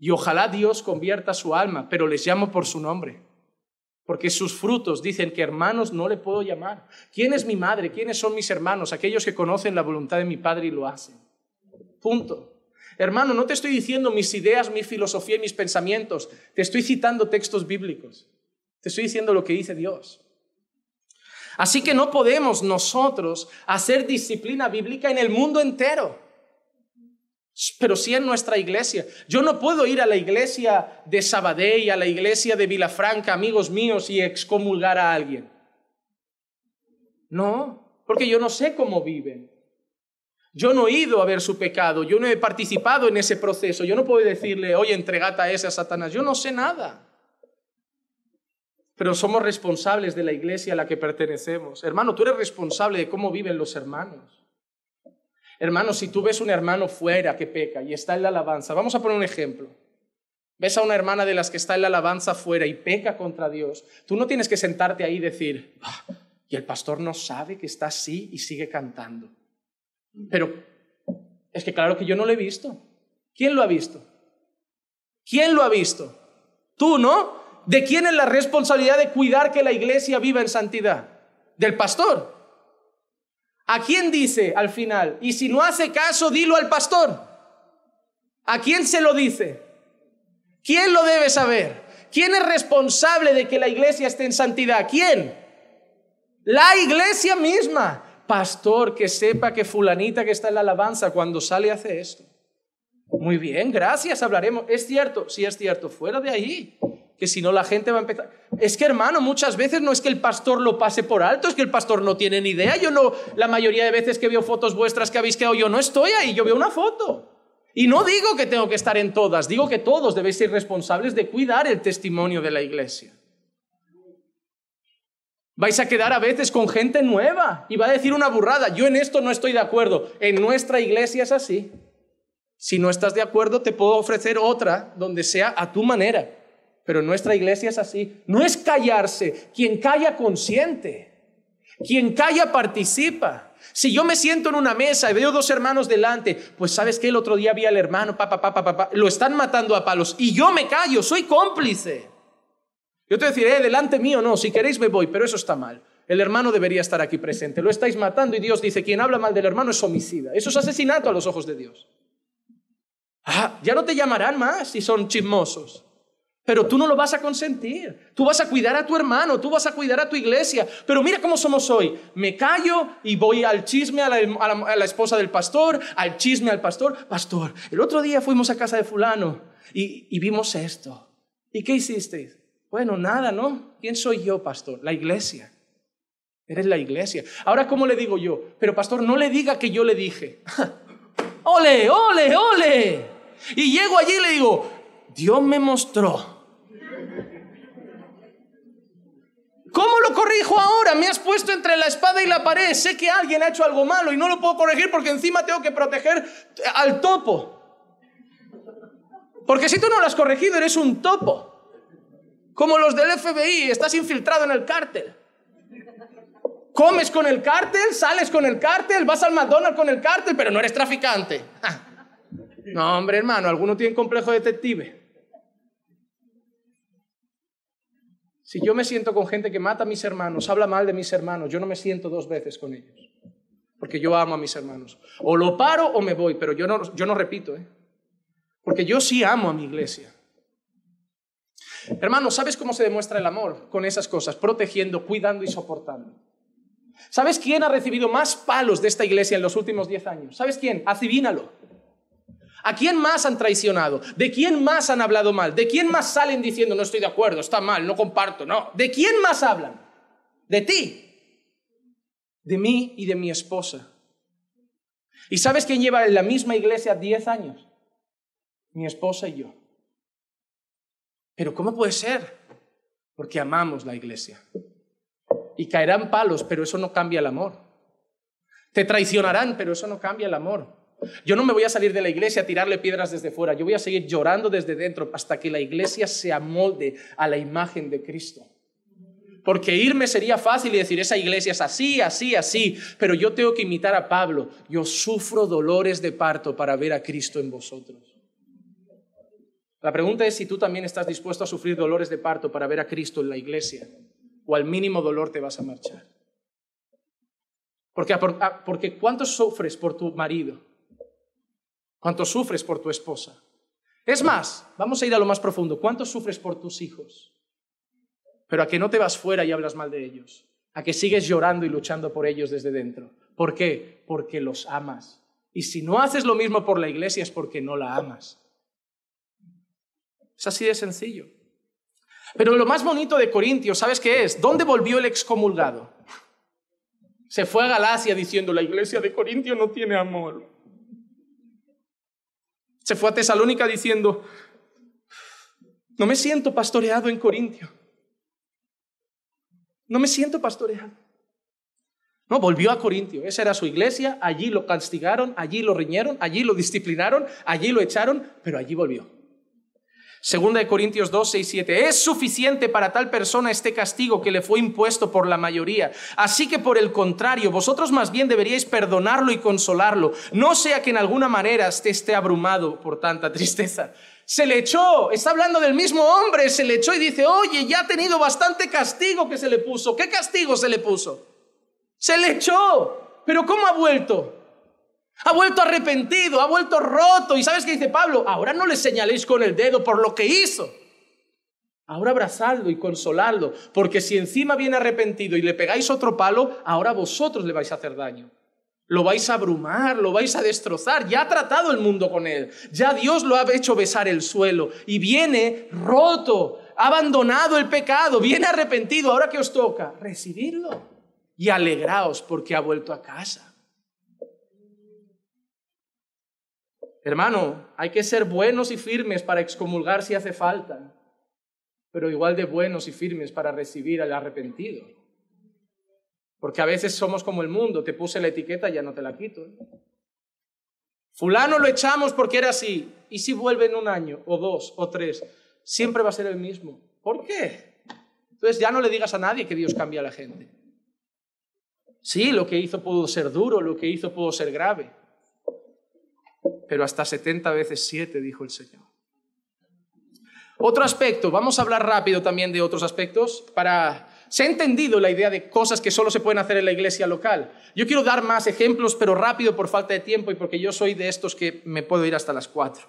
Y ojalá Dios convierta su alma, pero les llamo por su nombre. Porque sus frutos dicen que hermanos no le puedo llamar. ¿Quién es mi madre? ¿Quiénes son mis hermanos? Aquellos que conocen la voluntad de mi Padre y lo hacen. Punto. Hermano, no te estoy diciendo mis ideas, mi filosofía y mis pensamientos. Te estoy citando textos bíblicos. Te estoy diciendo lo que dice Dios. Así que no podemos nosotros hacer disciplina bíblica en el mundo entero pero sí en nuestra iglesia. Yo no puedo ir a la iglesia de Sabadell, a la iglesia de Vilafranca, amigos míos, y excomulgar a alguien. No, porque yo no sé cómo viven. Yo no he ido a ver su pecado, yo no he participado en ese proceso, yo no puedo decirle, oye, entregate a ese a Satanás, yo no sé nada. Pero somos responsables de la iglesia a la que pertenecemos. Hermano, tú eres responsable de cómo viven los hermanos. Hermano, si tú ves un hermano fuera que peca y está en la alabanza, vamos a poner un ejemplo. Ves a una hermana de las que está en la alabanza fuera y peca contra Dios, tú no tienes que sentarte ahí y decir, ah, y el pastor no sabe que está así y sigue cantando. Pero es que claro que yo no lo he visto. ¿Quién lo ha visto? ¿Quién lo ha visto? Tú, ¿no? ¿De quién es la responsabilidad de cuidar que la iglesia viva en santidad? Del pastor. ¿A quién dice al final? Y si no hace caso, dilo al pastor. ¿A quién se lo dice? ¿Quién lo debe saber? ¿Quién es responsable de que la iglesia esté en santidad? ¿Quién? La iglesia misma. Pastor, que sepa que fulanita que está en la alabanza cuando sale hace esto. Muy bien, gracias, hablaremos. Es cierto, sí es cierto, fuera de ahí que si no la gente va a empezar... Es que hermano, muchas veces no es que el pastor lo pase por alto, es que el pastor no tiene ni idea. Yo no, la mayoría de veces que veo fotos vuestras que habéis quedado, yo no estoy ahí, yo veo una foto. Y no digo que tengo que estar en todas, digo que todos debéis ser responsables de cuidar el testimonio de la iglesia. Vais a quedar a veces con gente nueva y va a decir una burrada, yo en esto no estoy de acuerdo, en nuestra iglesia es así. Si no estás de acuerdo, te puedo ofrecer otra donde sea a tu manera. Pero nuestra iglesia es así. No es callarse. Quien calla consiente. Quien calla participa. Si yo me siento en una mesa y veo dos hermanos delante, pues sabes que el otro día vi al hermano, papá, papá, papá, pa, lo están matando a palos y yo me callo, soy cómplice. Yo te diré, eh, delante mío no, si queréis me voy, pero eso está mal. El hermano debería estar aquí presente. Lo estáis matando y Dios dice, quien habla mal del hermano es homicida. Eso es asesinato a los ojos de Dios. Ah, ya no te llamarán más si son chismosos. Pero tú no lo vas a consentir. Tú vas a cuidar a tu hermano, tú vas a cuidar a tu iglesia. Pero mira cómo somos hoy. Me callo y voy al chisme a la, esposa del pastor, al chisme al pastor. Pastor, el otro día fuimos a casa de fulano y, y vimos esto. ¿Y qué hicisteis? Bueno, nada, ¿no? ¿Quién soy yo, pastor? La iglesia. Eres la iglesia. Ahora, ¿cómo le digo yo? Pero, pastor, no le diga que yo le dije. ¡Ole, ole, ole! Y llego allí y le digo, Dios me mostró ¿Cómo lo corrijo ahora? Me has puesto entre la espada y la pared. Sé que alguien ha hecho algo malo y no lo puedo corregir porque encima tengo que proteger al topo. Porque si tú no lo has corregido, eres un topo. Como los del FBI, estás infiltrado en el cártel. Comes con el cártel, sales con el cártel, vas al McDonald's con el cártel, pero no eres traficante. Ah. No, hombre, hermano, alguno tiene complejo detective. Si yo me siento con gente que mata a mis hermanos, habla mal de mis hermanos, yo no me siento dos veces con ellos, porque yo amo a mis hermanos. O lo paro o me voy, pero yo no, repito, ¿eh? porque yo sí amo a mi iglesia. Hermanos, ¿sabes cómo se demuestra el amor? Con esas cosas, protegiendo, cuidando y soportando. ¿Sabes quién ha recibido más palos de esta iglesia en los últimos diez años? ¿Sabes quién? Adivínalo. ¿A quién más han traicionado? ¿De quién más han hablado mal? ¿De quién más salen diciendo no estoy de acuerdo, está mal, no comparto? No. ¿De quién más hablan? De ti. De mí y de mi esposa. ¿Y sabes quién lleva en la misma iglesia 10 años? Mi esposa y yo. Pero ¿cómo puede ser? Porque amamos la iglesia. Y caerán palos, pero eso no cambia el amor. Te traicionarán, pero eso no cambia el amor. Yo no me voy a salir de la iglesia a tirarle piedras desde fuera, yo voy a seguir llorando desde dentro hasta que la iglesia se amolde a la imagen de Cristo. Porque irme sería fácil y decir, esa iglesia es así, así, así, pero yo tengo que imitar a Pablo. Yo sufro dolores de parto para ver a Cristo en vosotros. La pregunta es si tú también estás dispuesto a sufrir dolores de parto para ver a Cristo en la iglesia, o al mínimo dolor te vas a marchar. Porque, porque ¿cuánto sufres por tu marido? cuánto sufres por tu esposa. Es más, vamos a ir a lo más profundo, cuánto sufres por tus hijos. Pero a que no te vas fuera y hablas mal de ellos, a que sigues llorando y luchando por ellos desde dentro. ¿Por qué? Porque los amas. Y si no haces lo mismo por la iglesia es porque no la amas. Es así de sencillo. Pero lo más bonito de Corintios, ¿sabes qué es? ¿Dónde volvió el excomulgado? Se fue a Galacia diciendo, la iglesia de Corintio no tiene amor. Se fue a Tesalónica diciendo, no me siento pastoreado en Corintio. No me siento pastoreado. No, volvió a Corintio. Esa era su iglesia. Allí lo castigaron, allí lo riñeron, allí lo disciplinaron, allí lo echaron, pero allí volvió. Segunda de Corintios 2 y 7. Es suficiente para tal persona este castigo que le fue impuesto por la mayoría. Así que por el contrario, vosotros más bien deberíais perdonarlo y consolarlo, no sea que en alguna manera esté, esté abrumado por tanta tristeza. Se le echó, está hablando del mismo hombre, se le echó y dice, oye, ya ha tenido bastante castigo que se le puso. ¿Qué castigo se le puso? Se le echó, pero ¿cómo ha vuelto? Ha vuelto arrepentido, ha vuelto roto. ¿Y sabes qué dice Pablo? Ahora no le señaléis con el dedo por lo que hizo. Ahora abrazadlo y consoladlo, porque si encima viene arrepentido y le pegáis otro palo, ahora vosotros le vais a hacer daño. Lo vais a abrumar, lo vais a destrozar. Ya ha tratado el mundo con él. Ya Dios lo ha hecho besar el suelo. Y viene roto, abandonado el pecado, viene arrepentido. Ahora que os toca, recibirlo. Y alegraos porque ha vuelto a casa. Hermano, hay que ser buenos y firmes para excomulgar si hace falta, pero igual de buenos y firmes para recibir al arrepentido. Porque a veces somos como el mundo, te puse la etiqueta, y ya no te la quito. Fulano lo echamos porque era así, y si vuelve en un año, o dos, o tres, siempre va a ser el mismo. ¿Por qué? Entonces ya no le digas a nadie que Dios cambia a la gente. Sí, lo que hizo pudo ser duro, lo que hizo pudo ser grave, pero hasta 70 veces 7, dijo el Señor. Otro aspecto, vamos a hablar rápido también de otros aspectos para... Se ha entendido la idea de cosas que solo se pueden hacer en la iglesia local. Yo quiero dar más ejemplos, pero rápido por falta de tiempo y porque yo soy de estos que me puedo ir hasta las cuatro.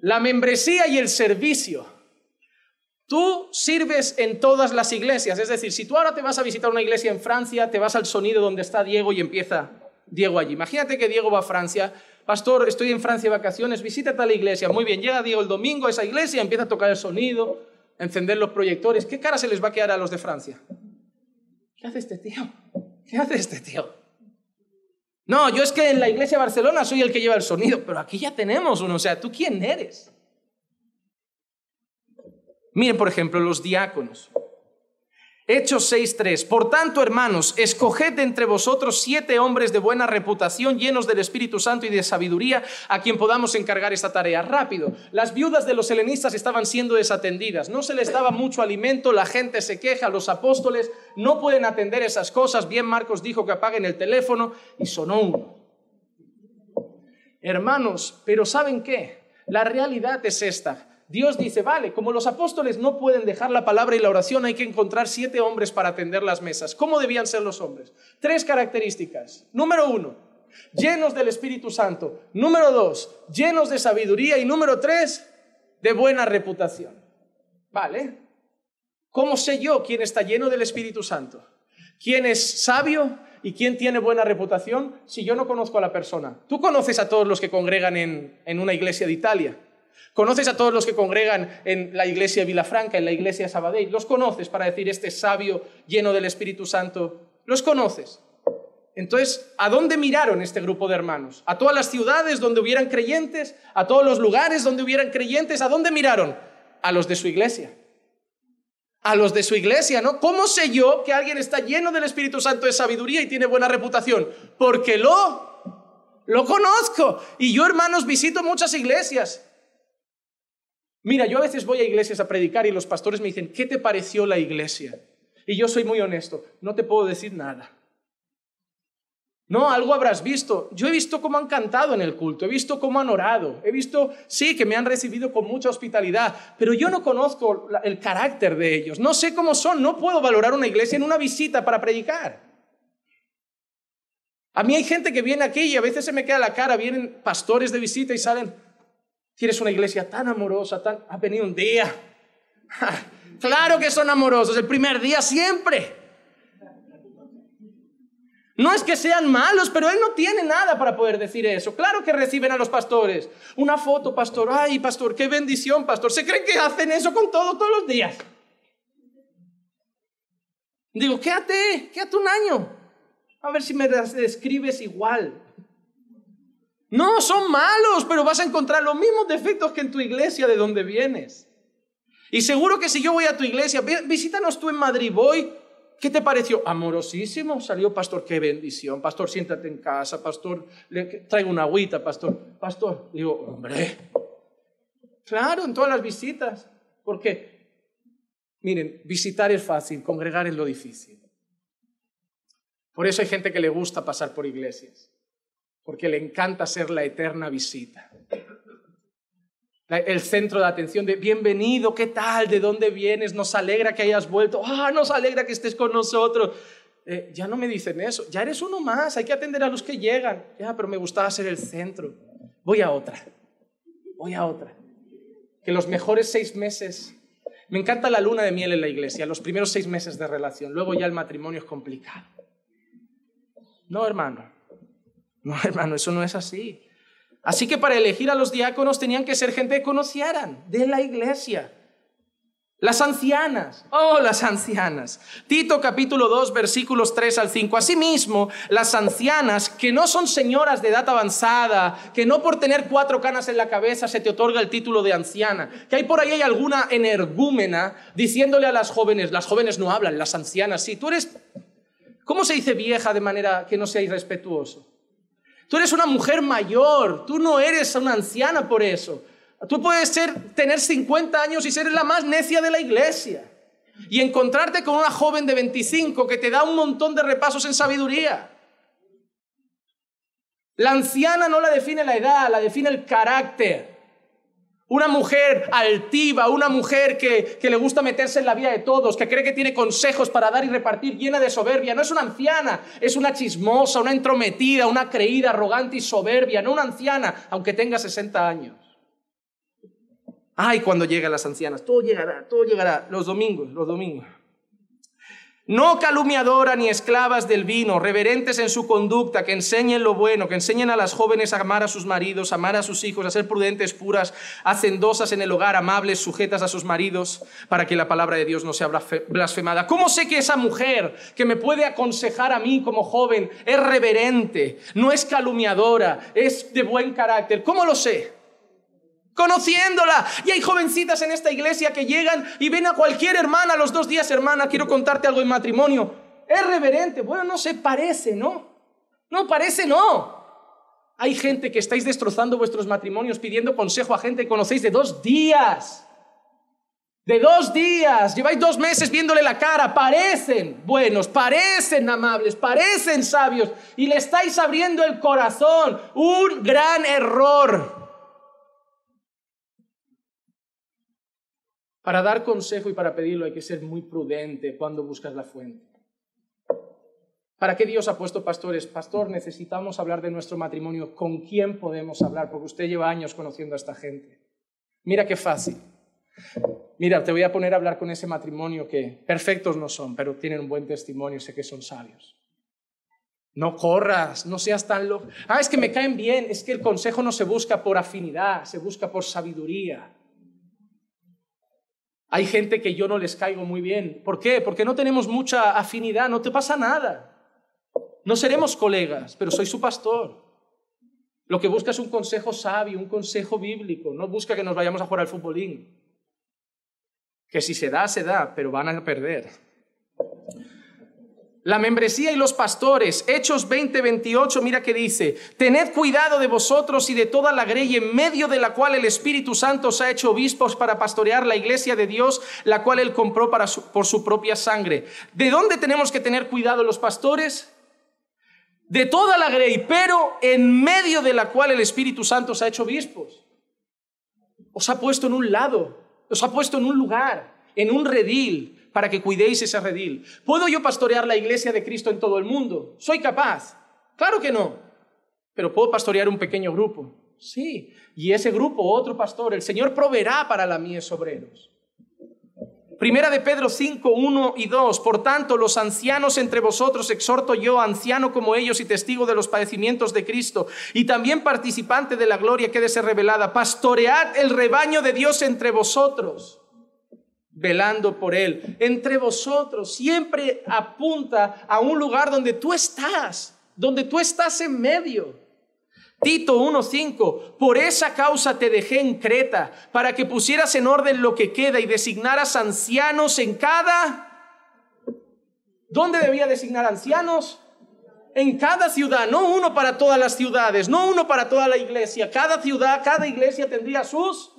La membresía y el servicio. Tú sirves en todas las iglesias, es decir, si tú ahora te vas a visitar una iglesia en Francia, te vas al sonido donde está Diego y empieza Diego allí. Imagínate que Diego va a Francia, pastor, estoy en Francia de vacaciones, visita tal iglesia, muy bien, llega Diego el domingo a esa iglesia, empieza a tocar el sonido, a encender los proyectores, ¿qué cara se les va a quedar a los de Francia? ¿Qué hace este tío? ¿Qué hace este tío? No, yo es que en la iglesia de Barcelona soy el que lleva el sonido, pero aquí ya tenemos uno, o sea, ¿tú quién eres? Miren, por ejemplo, los diáconos. Hechos 6.3. Por tanto, hermanos, escoged entre vosotros siete hombres de buena reputación, llenos del Espíritu Santo y de sabiduría, a quien podamos encargar esta tarea. Rápido. Las viudas de los helenistas estaban siendo desatendidas. No se les daba mucho alimento, la gente se queja, los apóstoles no pueden atender esas cosas. Bien, Marcos dijo que apaguen el teléfono y sonó uno. Hermanos, pero ¿saben qué? La realidad es esta. Dios dice, vale, como los apóstoles no pueden dejar la palabra y la oración, hay que encontrar siete hombres para atender las mesas. ¿Cómo debían ser los hombres? Tres características. Número uno, llenos del Espíritu Santo. Número dos, llenos de sabiduría. Y número tres, de buena reputación. ¿Vale? ¿Cómo sé yo quién está lleno del Espíritu Santo? ¿Quién es sabio y quién tiene buena reputación si yo no conozco a la persona? Tú conoces a todos los que congregan en, en una iglesia de Italia. Conoces a todos los que congregan en la iglesia de Vilafranca, en la iglesia de Sabadell. Los conoces para decir este sabio lleno del Espíritu Santo. Los conoces. Entonces, ¿a dónde miraron este grupo de hermanos? ¿A todas las ciudades donde hubieran creyentes? ¿A todos los lugares donde hubieran creyentes? ¿A dónde miraron? A los de su iglesia. A los de su iglesia, ¿no? ¿Cómo sé yo que alguien está lleno del Espíritu Santo de sabiduría y tiene buena reputación? Porque lo, lo conozco. Y yo, hermanos, visito muchas iglesias. Mira, yo a veces voy a iglesias a predicar y los pastores me dicen, ¿qué te pareció la iglesia? Y yo soy muy honesto, no te puedo decir nada. No, algo habrás visto. Yo he visto cómo han cantado en el culto, he visto cómo han orado, he visto, sí, que me han recibido con mucha hospitalidad, pero yo no conozco el carácter de ellos, no sé cómo son, no puedo valorar una iglesia en una visita para predicar. A mí hay gente que viene aquí y a veces se me queda la cara, vienen pastores de visita y salen, Tienes una iglesia tan amorosa, tan... Ha venido un día. claro que son amorosos, el primer día siempre. No es que sean malos, pero él no tiene nada para poder decir eso. Claro que reciben a los pastores. Una foto, pastor. Ay, pastor, qué bendición, pastor. Se creen que hacen eso con todo, todos los días. Digo, quédate, quédate un año. A ver si me describes igual. No, son malos, pero vas a encontrar los mismos defectos que en tu iglesia de donde vienes. Y seguro que si yo voy a tu iglesia, visítanos tú en Madrid, voy. ¿Qué te pareció? Amorosísimo. Salió, pastor, qué bendición. Pastor, siéntate en casa. Pastor, traigo una agüita, pastor. Pastor, digo, hombre. Claro, en todas las visitas. ¿Por qué? Miren, visitar es fácil, congregar es lo difícil. Por eso hay gente que le gusta pasar por iglesias porque le encanta ser la eterna visita. El centro de atención de bienvenido, ¿qué tal? ¿De dónde vienes? Nos alegra que hayas vuelto. Ah, nos alegra que estés con nosotros. Eh, ya no me dicen eso. Ya eres uno más. Hay que atender a los que llegan. Ya, pero me gustaba ser el centro. Voy a otra. Voy a otra. Que los mejores seis meses. Me encanta la luna de miel en la iglesia, los primeros seis meses de relación. Luego ya el matrimonio es complicado. No, hermano. No, hermano, eso no es así. Así que para elegir a los diáconos tenían que ser gente que conocieran de la iglesia. Las ancianas, oh, las ancianas. Tito capítulo 2, versículos 3 al 5. Asimismo, las ancianas que no son señoras de edad avanzada, que no por tener cuatro canas en la cabeza se te otorga el título de anciana, que hay por ahí hay alguna energúmena diciéndole a las jóvenes, las jóvenes no hablan, las ancianas sí. Tú eres, ¿cómo se dice vieja de manera que no sea irrespetuoso? Tú eres una mujer mayor, tú no eres una anciana por eso. Tú puedes tener 50 años y ser la más necia de la iglesia. Y encontrarte con una joven de 25 que te da un montón de repasos en sabiduría. La anciana no la define la edad, la define el carácter. Una mujer altiva, una mujer que, que, le gusta meterse en la vida de todos, que cree que tiene consejos para dar y repartir, llena de soberbia. No es una anciana, es una chismosa, una entrometida, una creída, arrogante y soberbia. No una anciana, aunque tenga 60 años. Ay, cuando llegan las ancianas, todo llegará, todo llegará. Los domingos, los domingos. No calumniadora ni esclavas del vino, reverentes en su conducta, que enseñen lo bueno, que enseñen a las jóvenes a amar a sus maridos, a amar a sus hijos, a ser prudentes, puras, hacendosas en el hogar, amables, sujetas a sus maridos, para que la palabra de Dios no sea blasfemada. ¿Cómo sé que esa mujer que me puede aconsejar a mí como joven es reverente, no es calumniadora, es de buen carácter? ¿Cómo lo sé? conociéndola. Y hay jovencitas en esta iglesia que llegan y ven a cualquier hermana los dos días, hermana, quiero contarte algo en matrimonio. Es reverente, bueno, no se parece, ¿no? No parece, no. Hay gente que estáis destrozando vuestros matrimonios pidiendo consejo a gente que conocéis de dos días. De dos días, lleváis dos meses viéndole la cara, parecen buenos, parecen amables, parecen sabios y le estáis abriendo el corazón. Un gran error. Para dar consejo y para pedirlo hay que ser muy prudente cuando buscas la fuente. ¿Para qué Dios ha puesto pastores? Pastor, necesitamos hablar de nuestro matrimonio. ¿Con quién podemos hablar? Porque usted lleva años conociendo a esta gente. Mira qué fácil. Mira, te voy a poner a hablar con ese matrimonio que perfectos no son, pero tienen un buen testimonio, y sé que son sabios. No corras, no seas tan loco. Ah, es que me caen bien, es que el consejo no se busca por afinidad, se busca por sabiduría. Hay gente que yo no les caigo muy bien. ¿Por qué? Porque no tenemos mucha afinidad, no te pasa nada. No seremos colegas, pero soy su pastor. Lo que busca es un consejo sabio, un consejo bíblico. No busca que nos vayamos a jugar al futbolín. Que si se da, se da, pero van a perder. La membresía y los pastores, Hechos 20, 28, mira que dice, tened cuidado de vosotros y de toda la grey en medio de la cual el Espíritu Santo os ha hecho obispos para pastorear la iglesia de Dios, la cual él compró por su propia sangre. ¿De dónde tenemos que tener cuidado los pastores? De toda la grey, pero en medio de la cual el Espíritu Santo os ha hecho obispos. Os ha puesto en un lado, os ha puesto en un lugar, en un redil, para que cuidéis ese redil. ¿Puedo yo pastorear la iglesia de Cristo en todo el mundo? ¿Soy capaz? Claro que no. Pero puedo pastorear un pequeño grupo. Sí. Y ese grupo, otro pastor, el Señor proveerá para la mies obreros. Primera de Pedro 5, 1 y 2. Por tanto, los ancianos entre vosotros exhorto yo, anciano como ellos y testigo de los padecimientos de Cristo, y también participante de la gloria que debe ser revelada, pastoread el rebaño de Dios entre vosotros velando por Él. Entre vosotros siempre apunta a un lugar donde tú estás, donde tú estás en medio. Tito 1.5, por esa causa te dejé en Creta, para que pusieras en orden lo que queda y designaras ancianos en cada... ¿Dónde debía designar ancianos? En cada ciudad, no uno para todas las ciudades, no uno para toda la iglesia. Cada ciudad, cada iglesia tendría sus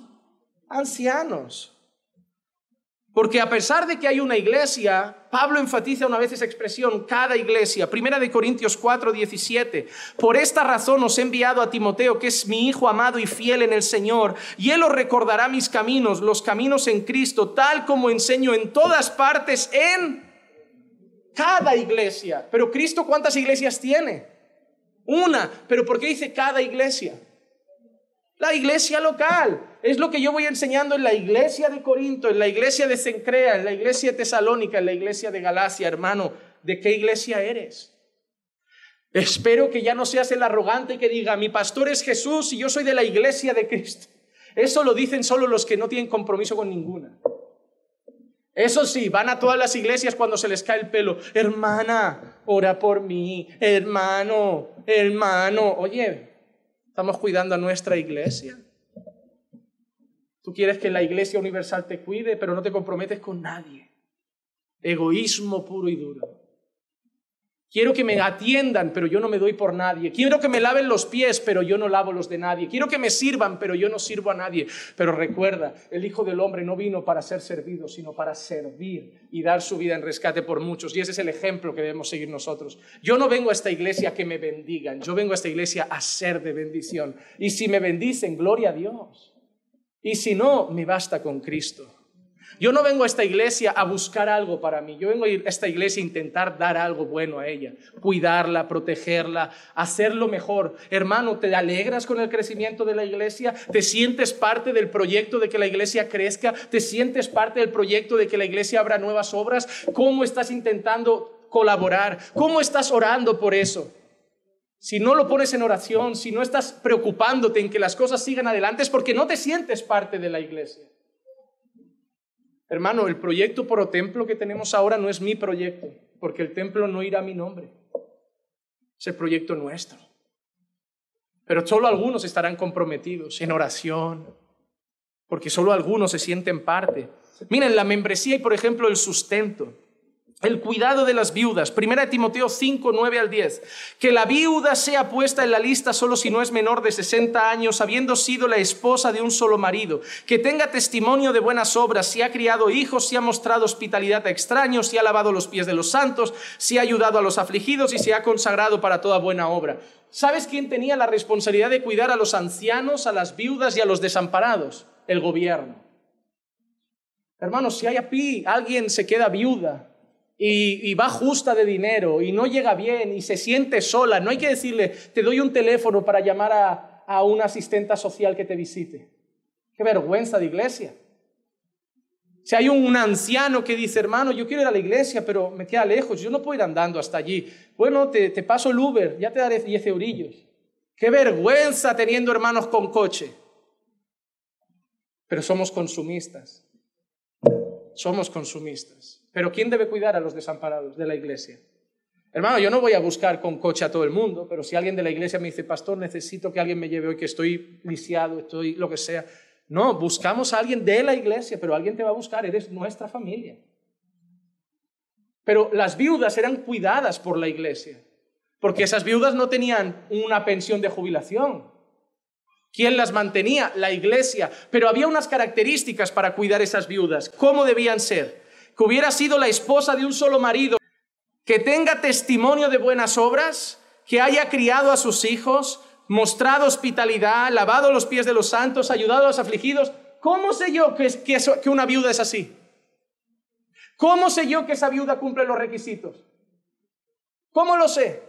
ancianos. Porque a pesar de que hay una iglesia, Pablo enfatiza una vez esa expresión, cada iglesia, Primera de Corintios 4, 17, por esta razón os he enviado a Timoteo, que es mi hijo amado y fiel en el Señor, y él os recordará mis caminos, los caminos en Cristo, tal como enseño en todas partes, en cada iglesia. Pero Cristo, ¿cuántas iglesias tiene? Una, pero ¿por qué dice cada iglesia? La iglesia local, es lo que yo voy enseñando en la iglesia de Corinto, en la iglesia de Cencrea, en la iglesia de tesalónica, en la iglesia de Galacia, hermano. ¿De qué iglesia eres? Espero que ya no seas el arrogante que diga, mi pastor es Jesús y yo soy de la iglesia de Cristo. Eso lo dicen solo los que no tienen compromiso con ninguna. Eso sí, van a todas las iglesias cuando se les cae el pelo. Hermana, ora por mí. Hermano, hermano. Oye, estamos cuidando a nuestra iglesia. Tú quieres que la iglesia universal te cuide, pero no te comprometes con nadie. Egoísmo puro y duro. Quiero que me atiendan, pero yo no me doy por nadie. Quiero que me laven los pies, pero yo no lavo los de nadie. Quiero que me sirvan, pero yo no sirvo a nadie. Pero recuerda, el Hijo del Hombre no vino para ser servido, sino para servir y dar su vida en rescate por muchos. Y ese es el ejemplo que debemos seguir nosotros. Yo no vengo a esta iglesia a que me bendigan, yo vengo a esta iglesia a ser de bendición. Y si me bendicen, gloria a Dios. Y si no, me basta con Cristo. Yo no vengo a esta iglesia a buscar algo para mí. Yo vengo a esta iglesia a intentar dar algo bueno a ella, cuidarla, protegerla, hacerlo mejor. Hermano, ¿te alegras con el crecimiento de la iglesia? ¿Te sientes parte del proyecto de que la iglesia crezca? ¿Te sientes parte del proyecto de que la iglesia abra nuevas obras? ¿Cómo estás intentando colaborar? ¿Cómo estás orando por eso? si no lo pones en oración, si no estás preocupándote en que las cosas sigan adelante, es porque no te sientes parte de la iglesia. Hermano, el proyecto por templo que tenemos ahora no es mi proyecto, porque el templo no irá a mi nombre. Es el proyecto nuestro. Pero solo algunos estarán comprometidos en oración, porque solo algunos se sienten parte. Miren, la membresía y, por ejemplo, el sustento. El cuidado de las viudas, de Timoteo 5, 9 al 10. Que la viuda sea puesta en la lista solo si no es menor de 60 años, habiendo sido la esposa de un solo marido. Que tenga testimonio de buenas obras, si ha criado hijos, si ha mostrado hospitalidad a extraños, si ha lavado los pies de los santos, si ha ayudado a los afligidos y se ha consagrado para toda buena obra. ¿Sabes quién tenía la responsabilidad de cuidar a los ancianos, a las viudas y a los desamparados? El gobierno. Hermanos, si hay aquí alguien se queda viuda, y, va justa de dinero y no llega bien y se siente sola, no hay que decirle, te doy un teléfono para llamar a, a una asistenta social que te visite. Qué vergüenza de iglesia. Si hay un, anciano que dice, hermano, yo quiero ir a la iglesia, pero me queda lejos, yo no puedo ir andando hasta allí. Bueno, te, te paso el Uber, ya te daré 10 eurillos. Qué vergüenza teniendo hermanos con coche. Pero somos consumistas. Somos consumistas. Pero ¿quién debe cuidar a los desamparados de la iglesia? Hermano, yo no voy a buscar con coche a todo el mundo, pero si alguien de la iglesia me dice, pastor, necesito que alguien me lleve hoy, que estoy lisiado, estoy lo que sea. No, buscamos a alguien de la iglesia, pero alguien te va a buscar, eres nuestra familia. Pero las viudas eran cuidadas por la iglesia, porque esas viudas no tenían una pensión de jubilación. ¿Quién las mantenía? La iglesia. Pero había unas características para cuidar esas viudas. ¿Cómo debían ser? que hubiera sido la esposa de un solo marido, que tenga testimonio de buenas obras, que haya criado a sus hijos, mostrado hospitalidad, lavado los pies de los santos, ayudado a los afligidos. ¿Cómo sé yo que, que, una viuda es así? ¿Cómo sé yo que esa viuda cumple los requisitos? ¿Cómo lo sé?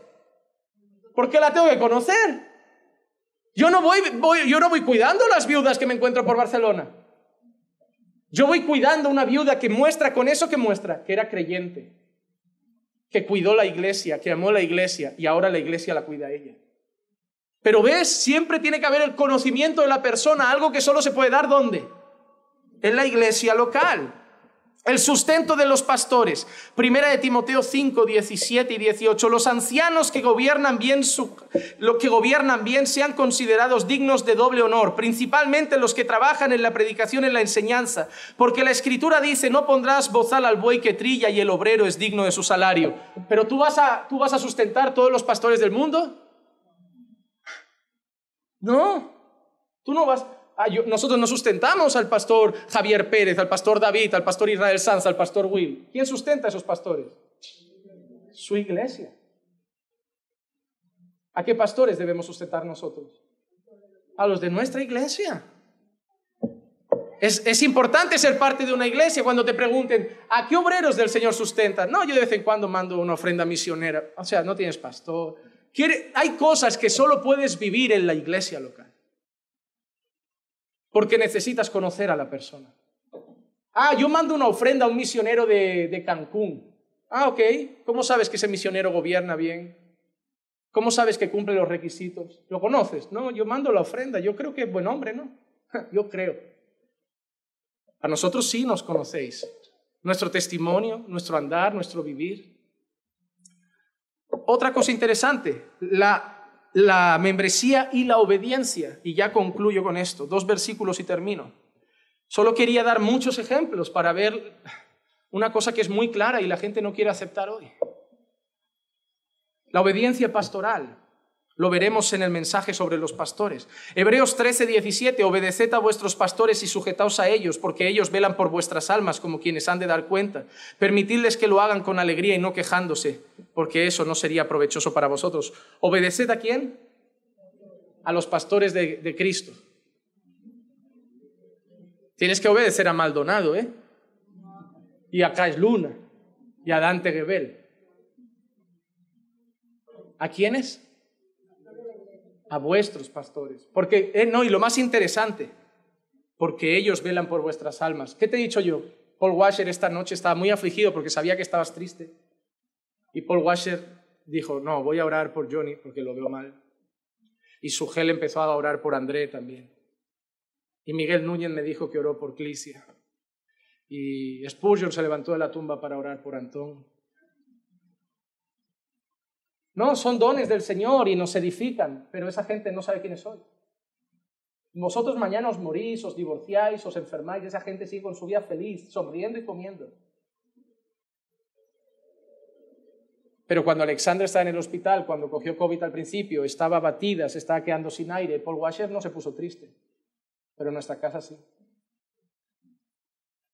Porque la tengo que conocer. Yo no voy, voy, yo no voy cuidando las viudas que me encuentro por Barcelona. Yo voy cuidando a una viuda que muestra con eso que muestra, que era creyente, que cuidó la iglesia, que amó la iglesia y ahora la iglesia la cuida ella. Pero ves, siempre tiene que haber el conocimiento de la persona, algo que solo se puede dar ¿dónde? En la iglesia local. El sustento de los pastores. Primera de Timoteo 5, 17 y 18. Los ancianos que gobiernan bien, su, lo que gobiernan bien sean considerados dignos de doble honor, principalmente los que trabajan en la predicación y en la enseñanza, porque la escritura dice, no pondrás bozal al buey que trilla y el obrero es digno de su salario. Pero tú vas a, tú vas a sustentar todos los pastores del mundo? No, tú no vas. Ah, nosotros no sustentamos al pastor Javier Pérez, al pastor David, al pastor Israel Sanz, al pastor Will. ¿Quién sustenta a esos pastores? Su iglesia. ¿A qué pastores debemos sustentar nosotros? A los de nuestra iglesia. Es, importante ser parte de una iglesia cuando te pregunten, ¿a qué obreros del Señor sustenta? No, yo de vez en cuando mando una ofrenda misionera. O sea, no tienes pastor. hay cosas que solo puedes vivir en la iglesia local porque necesitas conocer a la persona. Ah, yo mando una ofrenda a un misionero de, Cancún. Ah, ok. ¿Cómo sabes que ese misionero gobierna bien? ¿Cómo sabes que cumple los requisitos? ¿Lo conoces? No, yo mando la ofrenda. Yo creo que es buen hombre, ¿no? yo creo. A nosotros sí nos conocéis. Nuestro testimonio, nuestro andar, nuestro vivir. Otra cosa interesante, la la membresía y la obediencia. Y ya concluyo con esto, dos versículos y termino. Solo quería dar muchos ejemplos para ver una cosa que es muy clara y la gente no quiere aceptar hoy. La obediencia pastoral. Lo veremos en el mensaje sobre los pastores. Hebreos 13, 17, obedeced a vuestros pastores y sujetaos a ellos, porque ellos velan por vuestras almas como quienes han de dar cuenta. Permitidles que lo hagan con alegría y no quejándose, porque eso no sería provechoso para vosotros. ¿Obedeced a quién? A los pastores de, Cristo. Tienes que obedecer a Maldonado, ¿eh? Y a Caes Luna y a Dante Gebel. ¿A quiénes? a vuestros pastores. Porque, eh, no, y lo más interesante, porque ellos velan por vuestras almas. ¿Qué te he dicho yo? Paul Washer esta noche estaba muy afligido porque sabía que estabas triste. Y Paul Washer dijo, no, voy a orar por Johnny porque lo veo mal. Y su gel empezó a orar por André también. Y Miguel Núñez me dijo que oró por Clicia Y Spurgeon se levantó de la tumba para orar por Antón. No, son dones del Señor y nos edifican, pero esa gente no sabe quiénes soy. Vosotros mañana os morís, os divorciáis, os enfermáis, esa gente sigue con su vida feliz, sonriendo y comiendo. Pero cuando Alexandra estaba en el hospital, cuando cogió COVID al principio, estaba abatida, se estaba quedando sin aire, Paul Washer no se puso triste, pero en nuestra casa sí.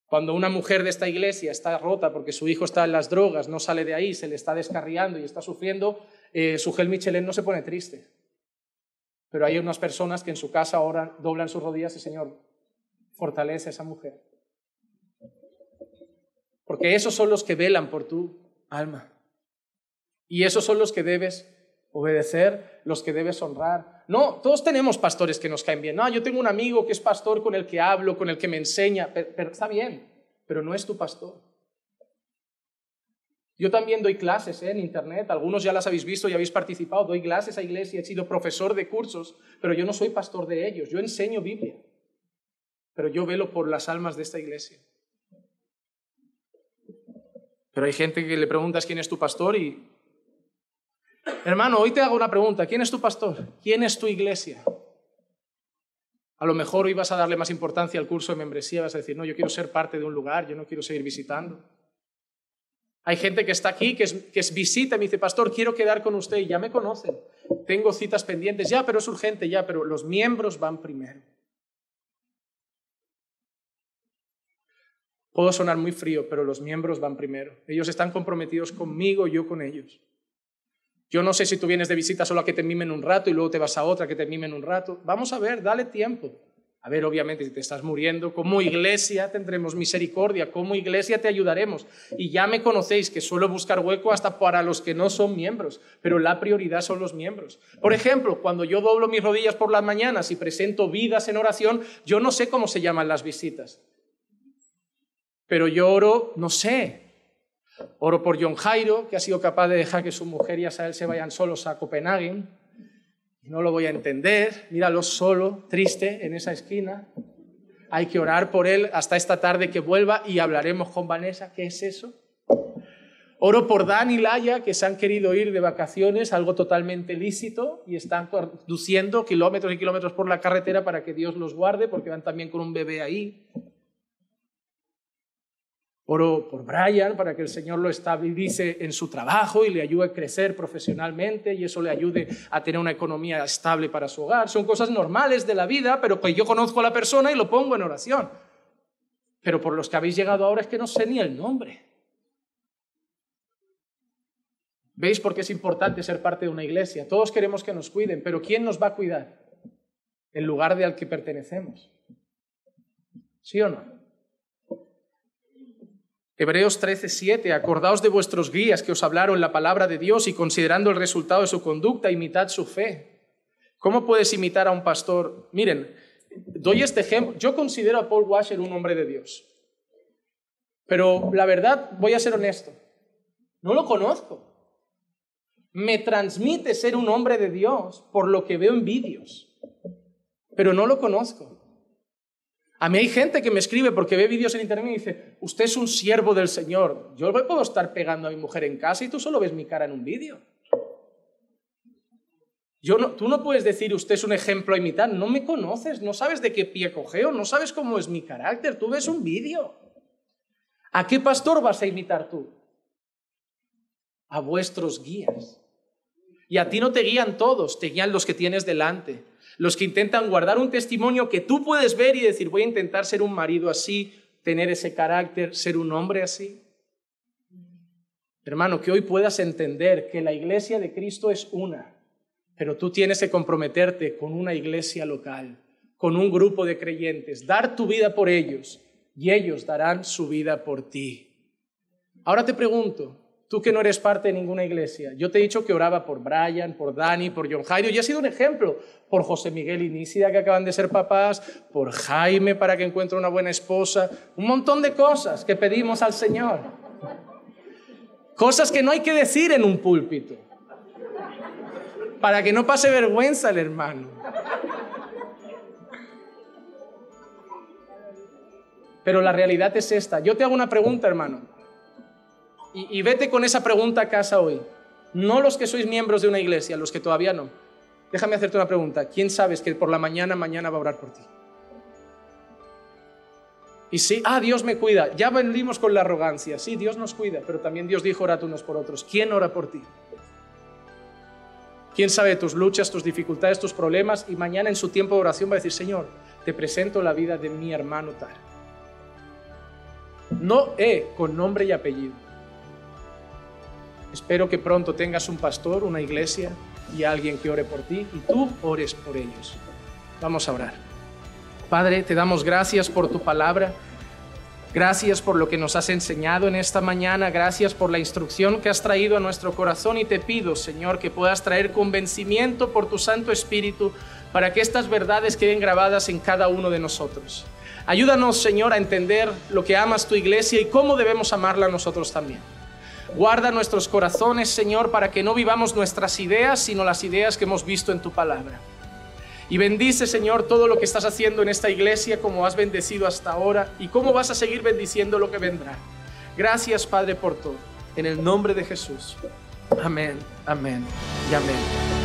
Cuando una mujer de esta iglesia está rota porque su hijo está en las drogas, no sale de ahí, se le está descarriando y está sufriendo, eh, gel Michelén no se pone triste, pero hay unas personas que en su casa ahora doblan sus rodillas y Señor, fortalece a esa mujer. Porque esos son los que velan por tu alma. Y esos son los que debes obedecer, los que debes honrar. No, todos tenemos pastores que nos caen bien. No, yo tengo un amigo que es pastor con el que hablo, con el que me enseña. pero está bien, pero no es tu pastor. Yo también doy clases eh, en Internet, algunos ya las habéis visto y habéis participado, doy clases a iglesia, he sido profesor de cursos, pero yo no soy pastor de ellos, yo enseño Biblia, pero yo velo por las almas de esta iglesia. Pero hay gente que le preguntas quién es tu pastor y... Hermano, hoy te hago una pregunta, ¿quién es tu pastor? ¿Quién es tu iglesia? A lo mejor hoy vas a darle más importancia al curso de membresía, vas a decir, no, yo quiero ser parte de un lugar, yo no quiero seguir visitando. Hay gente que está aquí, que es, que es visita, y me dice, pastor, quiero quedar con usted y ya me conocen. Tengo citas pendientes, ya, pero es urgente, ya, pero los miembros van primero. Puedo sonar muy frío, pero los miembros van primero. Ellos están comprometidos conmigo, yo con ellos. Yo no sé si tú vienes de visita solo a que te mimen un rato y luego te vas a otra que te mimen un rato. Vamos a ver, dale tiempo. A ver, obviamente, si te estás muriendo, como iglesia tendremos misericordia, como iglesia te ayudaremos. Y ya me conocéis que suelo buscar hueco hasta para los que no son miembros, pero la prioridad son los miembros. Por ejemplo, cuando yo doblo mis rodillas por las mañanas y presento vidas en oración, yo no sé cómo se llaman las visitas. Pero yo oro, no sé. Oro por John Jairo, que ha sido capaz de dejar que su mujer y él se vayan solos a Copenhague no lo voy a entender, míralo solo, triste, en esa esquina. Hay que orar por él hasta esta tarde que vuelva y hablaremos con Vanessa. ¿Qué es eso? Oro por Dan y Laia, que se han querido ir de vacaciones, algo totalmente lícito, y están conduciendo kilómetros y kilómetros por la carretera para que Dios los guarde, porque van también con un bebé ahí. Oro por Brian para que el Señor lo estabilice en su trabajo y le ayude a crecer profesionalmente y eso le ayude a tener una economía estable para su hogar. Son cosas normales de la vida, pero que pues yo conozco a la persona y lo pongo en oración. Pero por los que habéis llegado ahora es que no sé ni el nombre. ¿Veis por qué es importante ser parte de una iglesia? Todos queremos que nos cuiden, pero ¿quién nos va a cuidar? El lugar de al que pertenecemos. ¿Sí o no? Hebreos 13:7, acordaos de vuestros guías que os hablaron la palabra de Dios y considerando el resultado de su conducta, imitad su fe. ¿Cómo puedes imitar a un pastor? Miren, doy este ejemplo. Yo considero a Paul Washer un hombre de Dios. Pero la verdad, voy a ser honesto, no lo conozco. Me transmite ser un hombre de Dios por lo que veo en vídeos, pero no lo conozco. A mí hay gente que me escribe porque ve vídeos en internet y dice, usted es un siervo del Señor. Yo puedo estar pegando a mi mujer en casa y tú solo ves mi cara en un vídeo. tú no puedes decir usted es un ejemplo a imitar, no me conoces, no sabes de qué pie cogeo, no sabes cómo es mi carácter, tú ves un vídeo. ¿A qué pastor vas a imitar tú? A vuestros guías. Y a ti no te guían todos, te guían los que tienes delante los que intentan guardar un testimonio que tú puedes ver y decir, voy a intentar ser un marido así, tener ese carácter, ser un hombre así. Hermano, que hoy puedas entender que la iglesia de Cristo es una, pero tú tienes que comprometerte con una iglesia local, con un grupo de creyentes, dar tu vida por ellos y ellos darán su vida por ti. Ahora te pregunto, tú que no eres parte de ninguna iglesia, yo te he dicho que oraba por Brian, por Dani, por John Jairo, y ha sido un ejemplo, por José Miguel y Nisida que acaban de ser papás, por Jaime para que encuentre una buena esposa, un montón de cosas que pedimos al Señor. Cosas que no hay que decir en un púlpito, para que no pase vergüenza el hermano. Pero la realidad es esta. Yo te hago una pregunta, hermano. Y, vete con esa pregunta a casa hoy. No los que sois miembros de una iglesia, los que todavía no. Déjame hacerte una pregunta. ¿Quién sabes que por la mañana, mañana va a orar por ti? Y sí, ah, Dios me cuida. Ya venimos con la arrogancia. Sí, Dios nos cuida, pero también Dios dijo, orad unos por otros. ¿Quién ora por ti? ¿Quién sabe tus luchas, tus dificultades, tus problemas? Y mañana en su tiempo de oración va a decir, Señor, te presento la vida de mi hermano tal. No, he con nombre y apellido. Espero que pronto tengas un pastor, una iglesia y alguien que ore por ti y tú ores por ellos. Vamos a orar. Padre, te damos gracias por tu palabra. Gracias por lo que nos has enseñado en esta mañana, gracias por la instrucción que has traído a nuestro corazón y te pido, Señor, que puedas traer convencimiento por tu Santo Espíritu para que estas verdades queden grabadas en cada uno de nosotros. Ayúdanos, Señor, a entender lo que amas tu iglesia y cómo debemos amarla nosotros también. Guarda nuestros corazones, Señor, para que no vivamos nuestras ideas, sino las ideas que hemos visto en tu palabra. Y bendice, Señor, todo lo que estás haciendo en esta iglesia, como has bendecido hasta ahora, y cómo vas a seguir bendiciendo lo que vendrá. Gracias, Padre, por todo. En el nombre de Jesús. Amén, amén y amén.